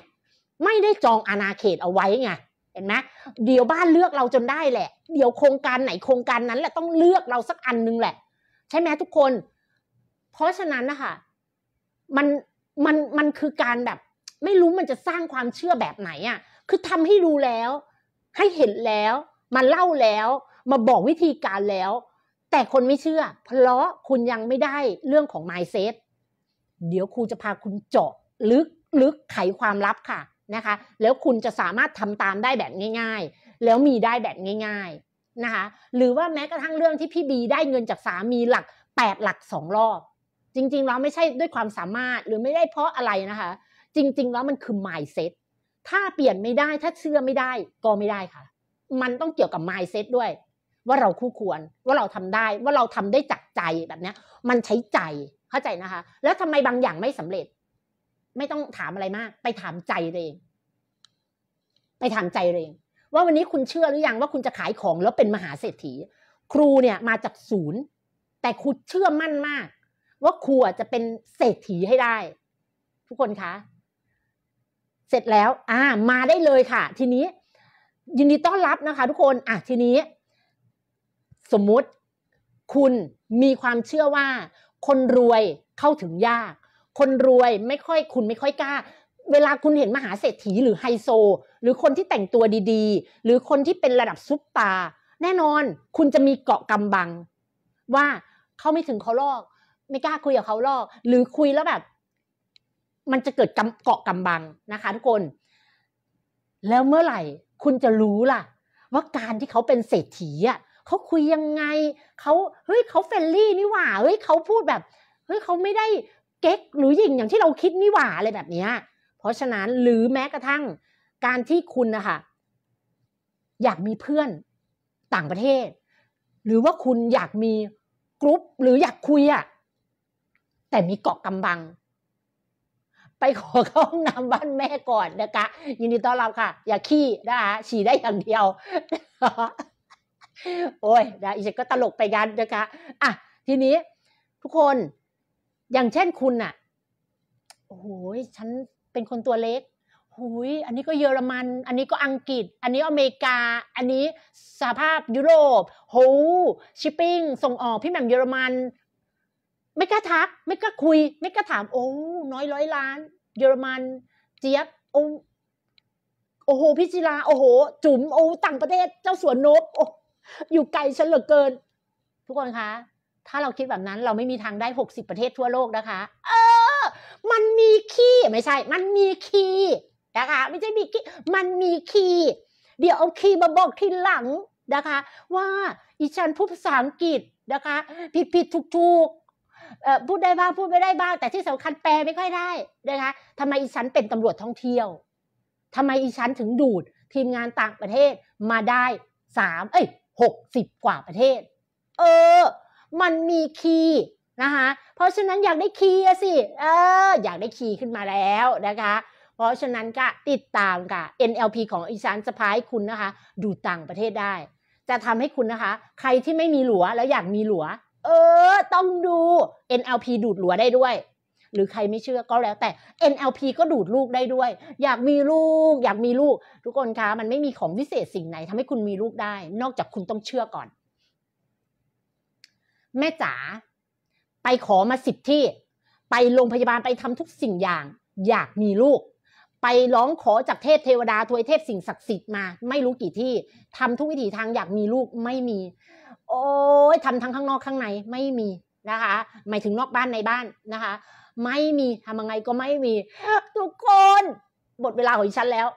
ไม่ได้จองอาณาเขตเอาไว้ไงเห็นไหมเดี๋ยวบ้านเลือกเราจนได้แหละ เดี๋ยวโครงการไหนโครงการนั้นแหละต้องเลือกเราสักอันนึงแหละ ใช่ไหมทุกคน เพราะฉะนั้นนะคะมันมันมันคือการแบบ ไม่รู้มันจะสร้างความเชื่อแบบไหนอะ่ะคือทำให้ดูแล้ว ให้เห็นแล้วมาเล่าแล้วมาบอกวิธีการแล้ว แต่คนไม่เชื่อ เพราะคุณยังไม่ได้เรื่องของ mindset เดี๋ยวครูจะพาคุณเจาะลึก ลึกไขความลับค่ะนะคะ แล้วคุณจะสามารถทำตามได้แบบง่ายๆ แล้วมีได้แบบง่ายๆนะคะหรือว่าแม้กระทั่งเรื่องที่พี่บีได้เงินจากสามีหลักแปดหลักสองรอบ จริงๆแล้วไม่ใช่ด้วยความสามารถหรือไม่ได้เพราะอะไรนะคะ จริงๆ แล้วมันคือ mindset ถ้าเปลี่ยนไม่ได้ถ้าเชื่อไม่ได้ก็ไม่ได้ค่ะ มันต้องเกี่ยวกับ mindset ด้วยว่าเราคู่ควร ว่าเราทำได้ ว่าเราทำได้จากใจแบบนี้มันใช้ใจเข้าใจนะคะ แล้วทำไมบางอย่างไม่สำเร็จ ไม่ต้องถามอะไรมาก ไปถามใจเอง ไปถามใจเองว่าวันนี้คุณเชื่อหรือยังว่าคุณจะขายของแล้วเป็นมหาเศรษฐี ครูเนี่ย มาจากศูนย์ แต่ครูเชื่อมั่นมาก ว่าครูจะเป็นเศรษฐีให้ได้ ทุกคนคะ เสร็จแล้ว อ่า มาได้เลยค่ะ ทีนี้ ยินดีต้อนรับนะคะ ทุกคนอ่ะทีนี้สมมุติคุณมีความเชื่อว่า คนรวยเข้าถึงยาก คนรวยไม่ค่อย คุณไม่ค่อยกล้า เวลาคุณเห็นมหาเศรษฐีหรือไฮโซ หรือคนที่แต่งตัวดี ๆ หรือคนที่เป็นระดับซุปตาแน่นอนคุณจะมีเกาะกำบัง ว่าเขาไม่ถึงเขาลอก ไม่กล้าคุยกับเขาลอก หรือคุยแล้วแบบ มันจะเกิดเกาะกำบังนะคะทุกคน แล้วเมื่อไหร่ คุณจะรู้ล่ะ ว่าการที่เขาเป็นเศรษฐีอ่ะเขาคุยยังไง เขาเฮ้ยเขาเฟรนลี่นี่หว่า เฮ้ยเขาพูดแบบ เฮ้ยเขาไม่ได้เก๊กหรือหยิ่งอย่างที่เราคิดนี่หว่าอะไรแบบนี้เพราะฉะนั้นหรือแม้กระทั่ง การที่คุณนะคะอยากมีเพื่อนต่างประเทศ หรือว่าคุณอยากมีกรุ๊ปหรืออยากคุยอะแต่มีเกาะกำบัง ไปขอเข้าห้องน้ำบ้านแม่ก่อนนะคะยินดีต้อนรับค่ะ อย่าขี้นะคะฉี่ได้อย่างเดียวโอ้ยนะอีฉันก็ตลกไปกันนะคะอ่ะทีนี้ ทุกคน อย่างเช่นคุณอะโอ้โยฉันเป็นคนตัวเล็กหุยอันนี้ก็เยอรมัน อันนี้ก็อังกฤษ อันนี้อเมริกา อันนี้สาภาพยุโรป โหชิปปิ้งส่งออกพี่แหม่มเยอรมัน ไม่กล้าทัก ไม่กล้าคุย ไม่กล้าถามโอ้น้อยร้อยล้าน เยอรมัน เจี๊ยบโอ้โอ้โหพิจิราโอ้โห จุ๋มโอ้ต่างประเทศ เจ้าสวนนกโอ้อยู่ไกลฉันเหลือเกิน ทุกคนคะ ถ้าเราคิดแบบนั้นเราไม่มีทางได้หกสิบประเทศทั่วโลกนะคะ เออมันมีคีย์ไม่ใช่ มันมีคีย์นะคะ ไม่ใช่มีคีย์มันมีคีย์เดี๋ยวเอาคีย์มาบอกทีหลังนะคะ ว่าอีฉันพูดภาษาอังกฤษนะคะ ผิดผิดถูกถูกพูดได้บ้างพูดไม่ได้บ้าง แต่ที่สำคัญแปลไม่ค่อยได้นะคะทำไมอีฉันเป็นตำรวจท่องเที่ยว ทำไมอีฉันถึงดูดทีมงานต่างประเทศมาได้สามเอ้ย60 กว่าประเทศ เออ มันมีคีย์นะคะ เพราะฉะนั้นอยากได้คีย์สิ เออ อยากได้คีย์ขึ้นมาแล้วนะคะ เพราะฉะนั้นก็ติดตามกับ NLP ของอีสานสปายคุณนะคะ ดูต่างประเทศได้ จะทำให้คุณนะคะ ใครที่ไม่มีหลัวแล้วอยากมีหลัว เออ ต้องดู NLP ดูดหลัวได้ด้วยหรือใครไม่เชื่อก็แล้ว แต่ NLP ก็ดูดลูกได้ด้วย อยากมีลูกอยากมีลูก ทุกคนคะมันไม่มีของวิเศษสิ่งไหนทำให้คุณมีลูกได้ นอกจากคุณต้องเชื่อก่อน แม่จ๋า ไปขอมาสิบที่ ไปโรงพยาบาลไปทำทุกสิ่งอย่าง อยากมีลูก ไปร้องขอจากเทพเทวดาทวยเทพสิ่งศักดิ์สิทธิ์มาไม่รู้กี่ที่ ทำทุกวิถีทางอยากมีลูกไม่มี โอ้ยทำทั้งข้างนอกข้างในไม่มีนะคะ หมายถึงนอกบ้านในบ้านนะคะไม่มีทำยังไงก็ไม่มีทุกคนหมดเวลาของฉันแล้ว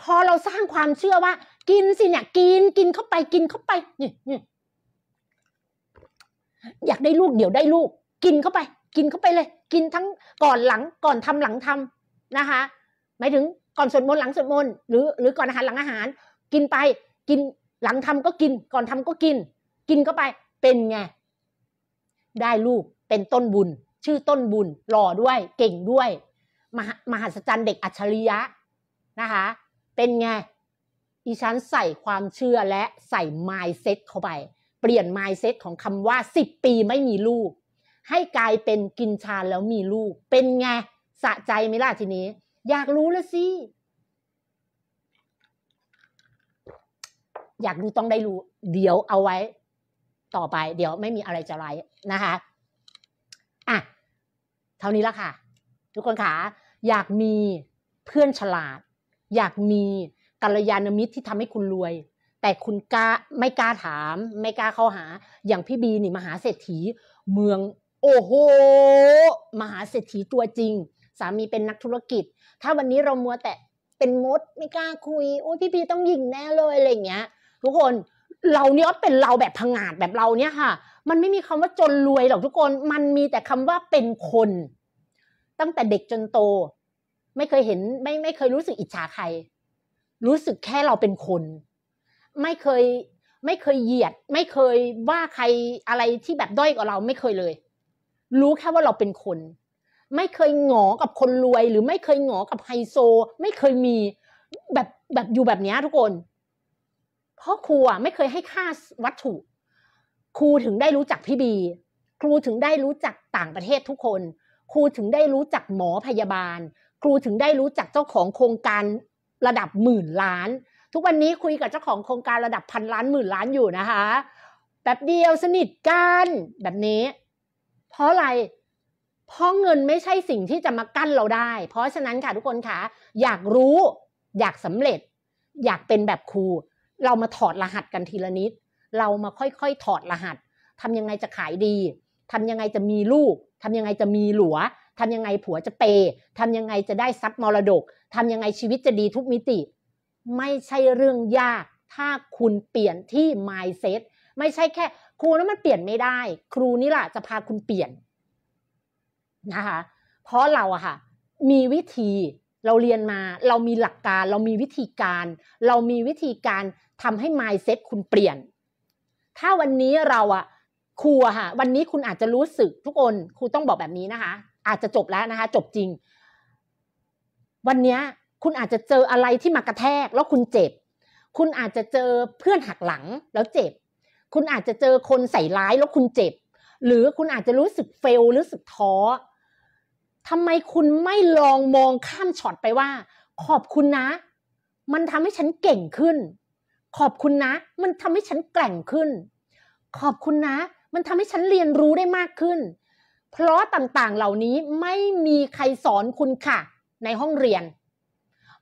พอเราสร้างความเชื่อว่า กินสิเนี่ยกินกินเข้าไป กินเข้าไปนี่อยากได้ลูกเดี๋ยวได้ลูก กินเข้าไป กินเข้าไปเลย กินทั้งก่อนหลังก่อนทำหลังทำ นะคะหมายถึงก่อนสวดมนต์หลังสวดมนต์หรือ หรือก่อนอาหารหลังอาหาร กินไป กิน หลังทำก็กิน ก่อนทำก็กิน กินเข้าไป เป็นไงได้ลูกเป็นต้นบุญชื่อต้นบุญหล่อด้วย เก่งด้วย มหมหัศจรรย์เด็กอัจฉริยะนะคะ เป็นไง อีฉันใส่ความเชื่อและใส่ mindset เข้าไป เปลี่ยน mindset ของคำว่า 10 ปีไม่มีลูก ให้กลายเป็นกินชาแล้วมีลูก เป็นไง สะใจไหมล่ะทีนี้ อยากรู้แล้วสิ อยากรู้ต้องได้รู้ เดี๋ยวเอาไว้ ต่อไปเดี๋ยวไม่มีอะไรจะไล่นะคะ่ะเท่านี้ละค่ะ ทุกคนค่ะอยากมีเพื่อนฉลาด อยากมีกัลยาณมิตรที่ทำให้คุณรวย แต่คุณกล้าไม่กล้าถาม ไม่กล้าเข้าหาอย่างพี่บีนี่มหาเศรษฐี เมือง โอ้โหมหาเศรษฐีตัวจริงสามีเป็นนักธุรกิจ ถ้าวันนี้เรามัวแต่เป็นมดไม่กล้าคุย โอ้พี่บีต้องหยิ่งแน่เลยอะไรเงี้ย ทุกคนเราเนี้ยเป็นเราแบบผงาดแบบเราเนี้ยค่ะมันไม่มีคำว่าจนรวยหรอกทุกคน มันมีแต่คำว่าเป็นคน ตั้งแต่เด็กจนโต ไม่เคยเห็น ไม่ไม่เคยรู้สึกอิจฉาใคร รู้สึกแค่เราเป็นคน ไม่เคยไม่เคยเหยียด ไม่เคยว่าใครอะไรที่แบบด้อยกว่าเราไม่เคยเลย รู้แค่ว่าเราเป็นคน ไม่เคยหงอกับคนรวย หรือไม่เคยหงอกับไฮโซ ไม่เคยมีแบบแบบอยู่แบบนี้ทุกคนพ่อครูวไม่เคยให้ค่าวัตถุครูถึงได้รู้จักพี่บี ครูถึงได้รู้จักต่างประเทศทุกคนครูถึงได้รู้จักหมอพยาบาล ครูถึงได้รู้จักเจ้าของโครงการระดับหมื่นล้าน ทุกวันนี้คุยกับเจ้าของโครงการระดับพันล้านหมื่นล้านอยู่นะคะแบบเดียวสนิทกัน แบบนี้ เพราะอะไร เพราะเงินไม่ใช่สิ่งที่จะมากั้นเราได้ เพราะฉะนั้นค่ะทุกคนคะอยากรู้อยากสำเร็จ อยากเป็นแบบครู เรามาถอดรหัสกันทีละนิดเรามาค่อย ๆ ถอดรหัส ทำยังไงจะขายดี ทำยังไงจะมีลูก ทำยังไงจะมีหลัว ทำยังไงผัวจะเปย์ทำยังไงจะได้ทรัพย์มรดก ทำยังไงชีวิตจะดีทุกมิติ ไม่ใช่เรื่องยาก ถ้าคุณเปลี่ยนที่ mindset ไม่ใช่แค่ ครูนั้นมันเปลี่ยนไม่ได้ ครูนี่แหละจะพาคุณเปลี่ยนนะคะ เพราะเราอะค่ะ มีวิธี เราเรียนมา เรามีหลักการ เรามีวิธีการ เรามีวิธีการทำให้ mindset คุณเปลี่ยนถ้าวันนี้เราอะครูค่ะ วันนี้คุณอาจจะรู้สึก ทุกคนครูต้องบอกแบบนี้นะคะ อาจจะจบแล้วนะคะ จบจริง วันนี้คุณอาจจะเจออะไรที่มากระแทก แล้วคุณเจ็บ คุณอาจจะเจอเพื่อนหักหลังแล้วเจ็บ คุณอาจจะเจอคนใส่ร้ายแล้วคุณเจ็บ หรือคุณอาจจะรู้สึกเฟลรู้สึกท้อทำไมคุณไม่ลองมองข้ามช็อตไปว่า ขอบคุณนะ มันทำให้ฉันเก่งขึ้นขอบคุณนะ มันทำให้ฉันแกร่งขึ้น ขอบคุณนะ มันทำให้ฉันเรียนรู้ได้มากขึ้น เพราะต่าง ๆ เหล่านี้ไม่มีใครสอนคุณค่ะในห้องเรียน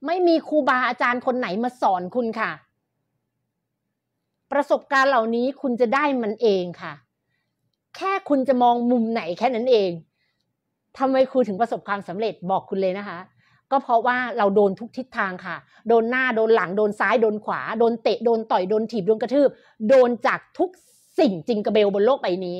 ไม่มีครูบาอาจารย์คนไหนมาสอนคุณค่ะ ประสบการณ์เหล่านี้คุณจะได้มันเองค่ะ แค่คุณจะมองมุมไหนแค่นั้นเองทำไมครูถึงประสบความสำเร็จบอกคุณเลยนะคะก็เพราะว่าเราโดนทุกทิศทางค่ะ โดนหน้า โดนหลัง โดนซ้าย โดนขวา โดนเตะ โดนต่อย โดนถีบ โดนกระทืบ โดนจากทุกสิ่งจริงกระเบลบนโลกใบนี้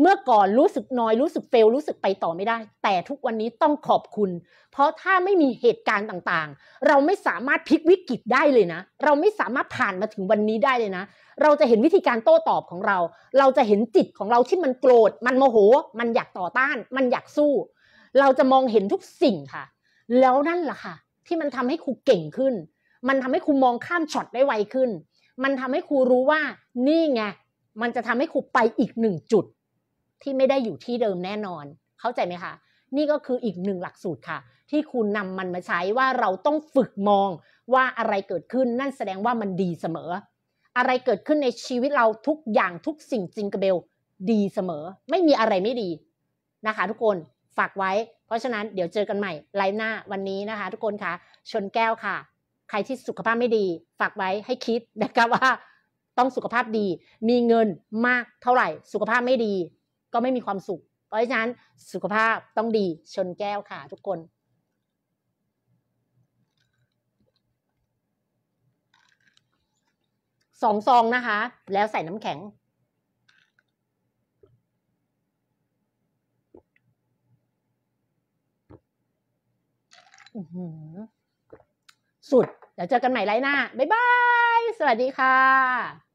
เมื่อก่อนรู้สึกน้อย รู้สึกเฟล รู้สึกไปต่อไม่ได้ แต่ทุกวันนี้ต้องขอบคุณ เพราะถ้าไม่มีเหตุการณ์ต่างๆ เราไม่สามารถพลิกวิกฤตได้เลยนะ เราไม่สามารถผ่านมาถึงวันนี้ได้เลยนะ เราจะเห็นวิธีการโต้ตอบของเรา เราจะเห็นจิตของเราที่มันโกรธ มันโมโห มันอยากต่อต้าน มันอยากสู้ เราจะมองเห็นทุกสิ่งค่ะแล้วนั่นแหละค่ะ ที่มันทำให้ครูเก่งขึ้น มันทำให้ครูมองข้ามช็อตได้ไวขึ้น มันทำให้ครูรู้ว่า นี่ไงมันจะทำให้ครูไปอีกหนึ่งจุด ที่ไม่ได้อยู่ที่เดิมแน่นอน เข้าใจไหมคะ นี่ก็คืออีกหนึ่งหลักสูตรค่ะ ที่คุณนำมันมาใช้ว่าเราต้องฝึกมองว่าอะไรเกิดขึ้นนั่นแสดงว่ามันดีเสมอ อะไรเกิดขึ้นในชีวิตเราทุกอย่างทุกสิ่งจริงกระเบล ดีเสมอ ไม่มีอะไรไม่ดีนะคะ ทุกคนฝากไว้เพราะฉะนั้น เดี๋ยวเจอกันใหม่ไลฟ์หน้าวันนี้นะคะทุกคนคะชนแก้วค่ะ ใครที่สุขภาพไม่ดี ฝากไว้ให้คิดนะคะว่าต้องสุขภาพดี มีเงินมากเท่าไหร่ สุขภาพไม่ดี ก็ไม่มีความสุข เพราะฉะนั้นสุขภาพต้องดีชนแก้วค่ะทุกคน สองซองนะคะ แล้วใส่น้ำแข็งสุดเดี๋ยวเจอกันใหม่ไลน์หน้าบ๊ายบาย สวัสดีค่ะ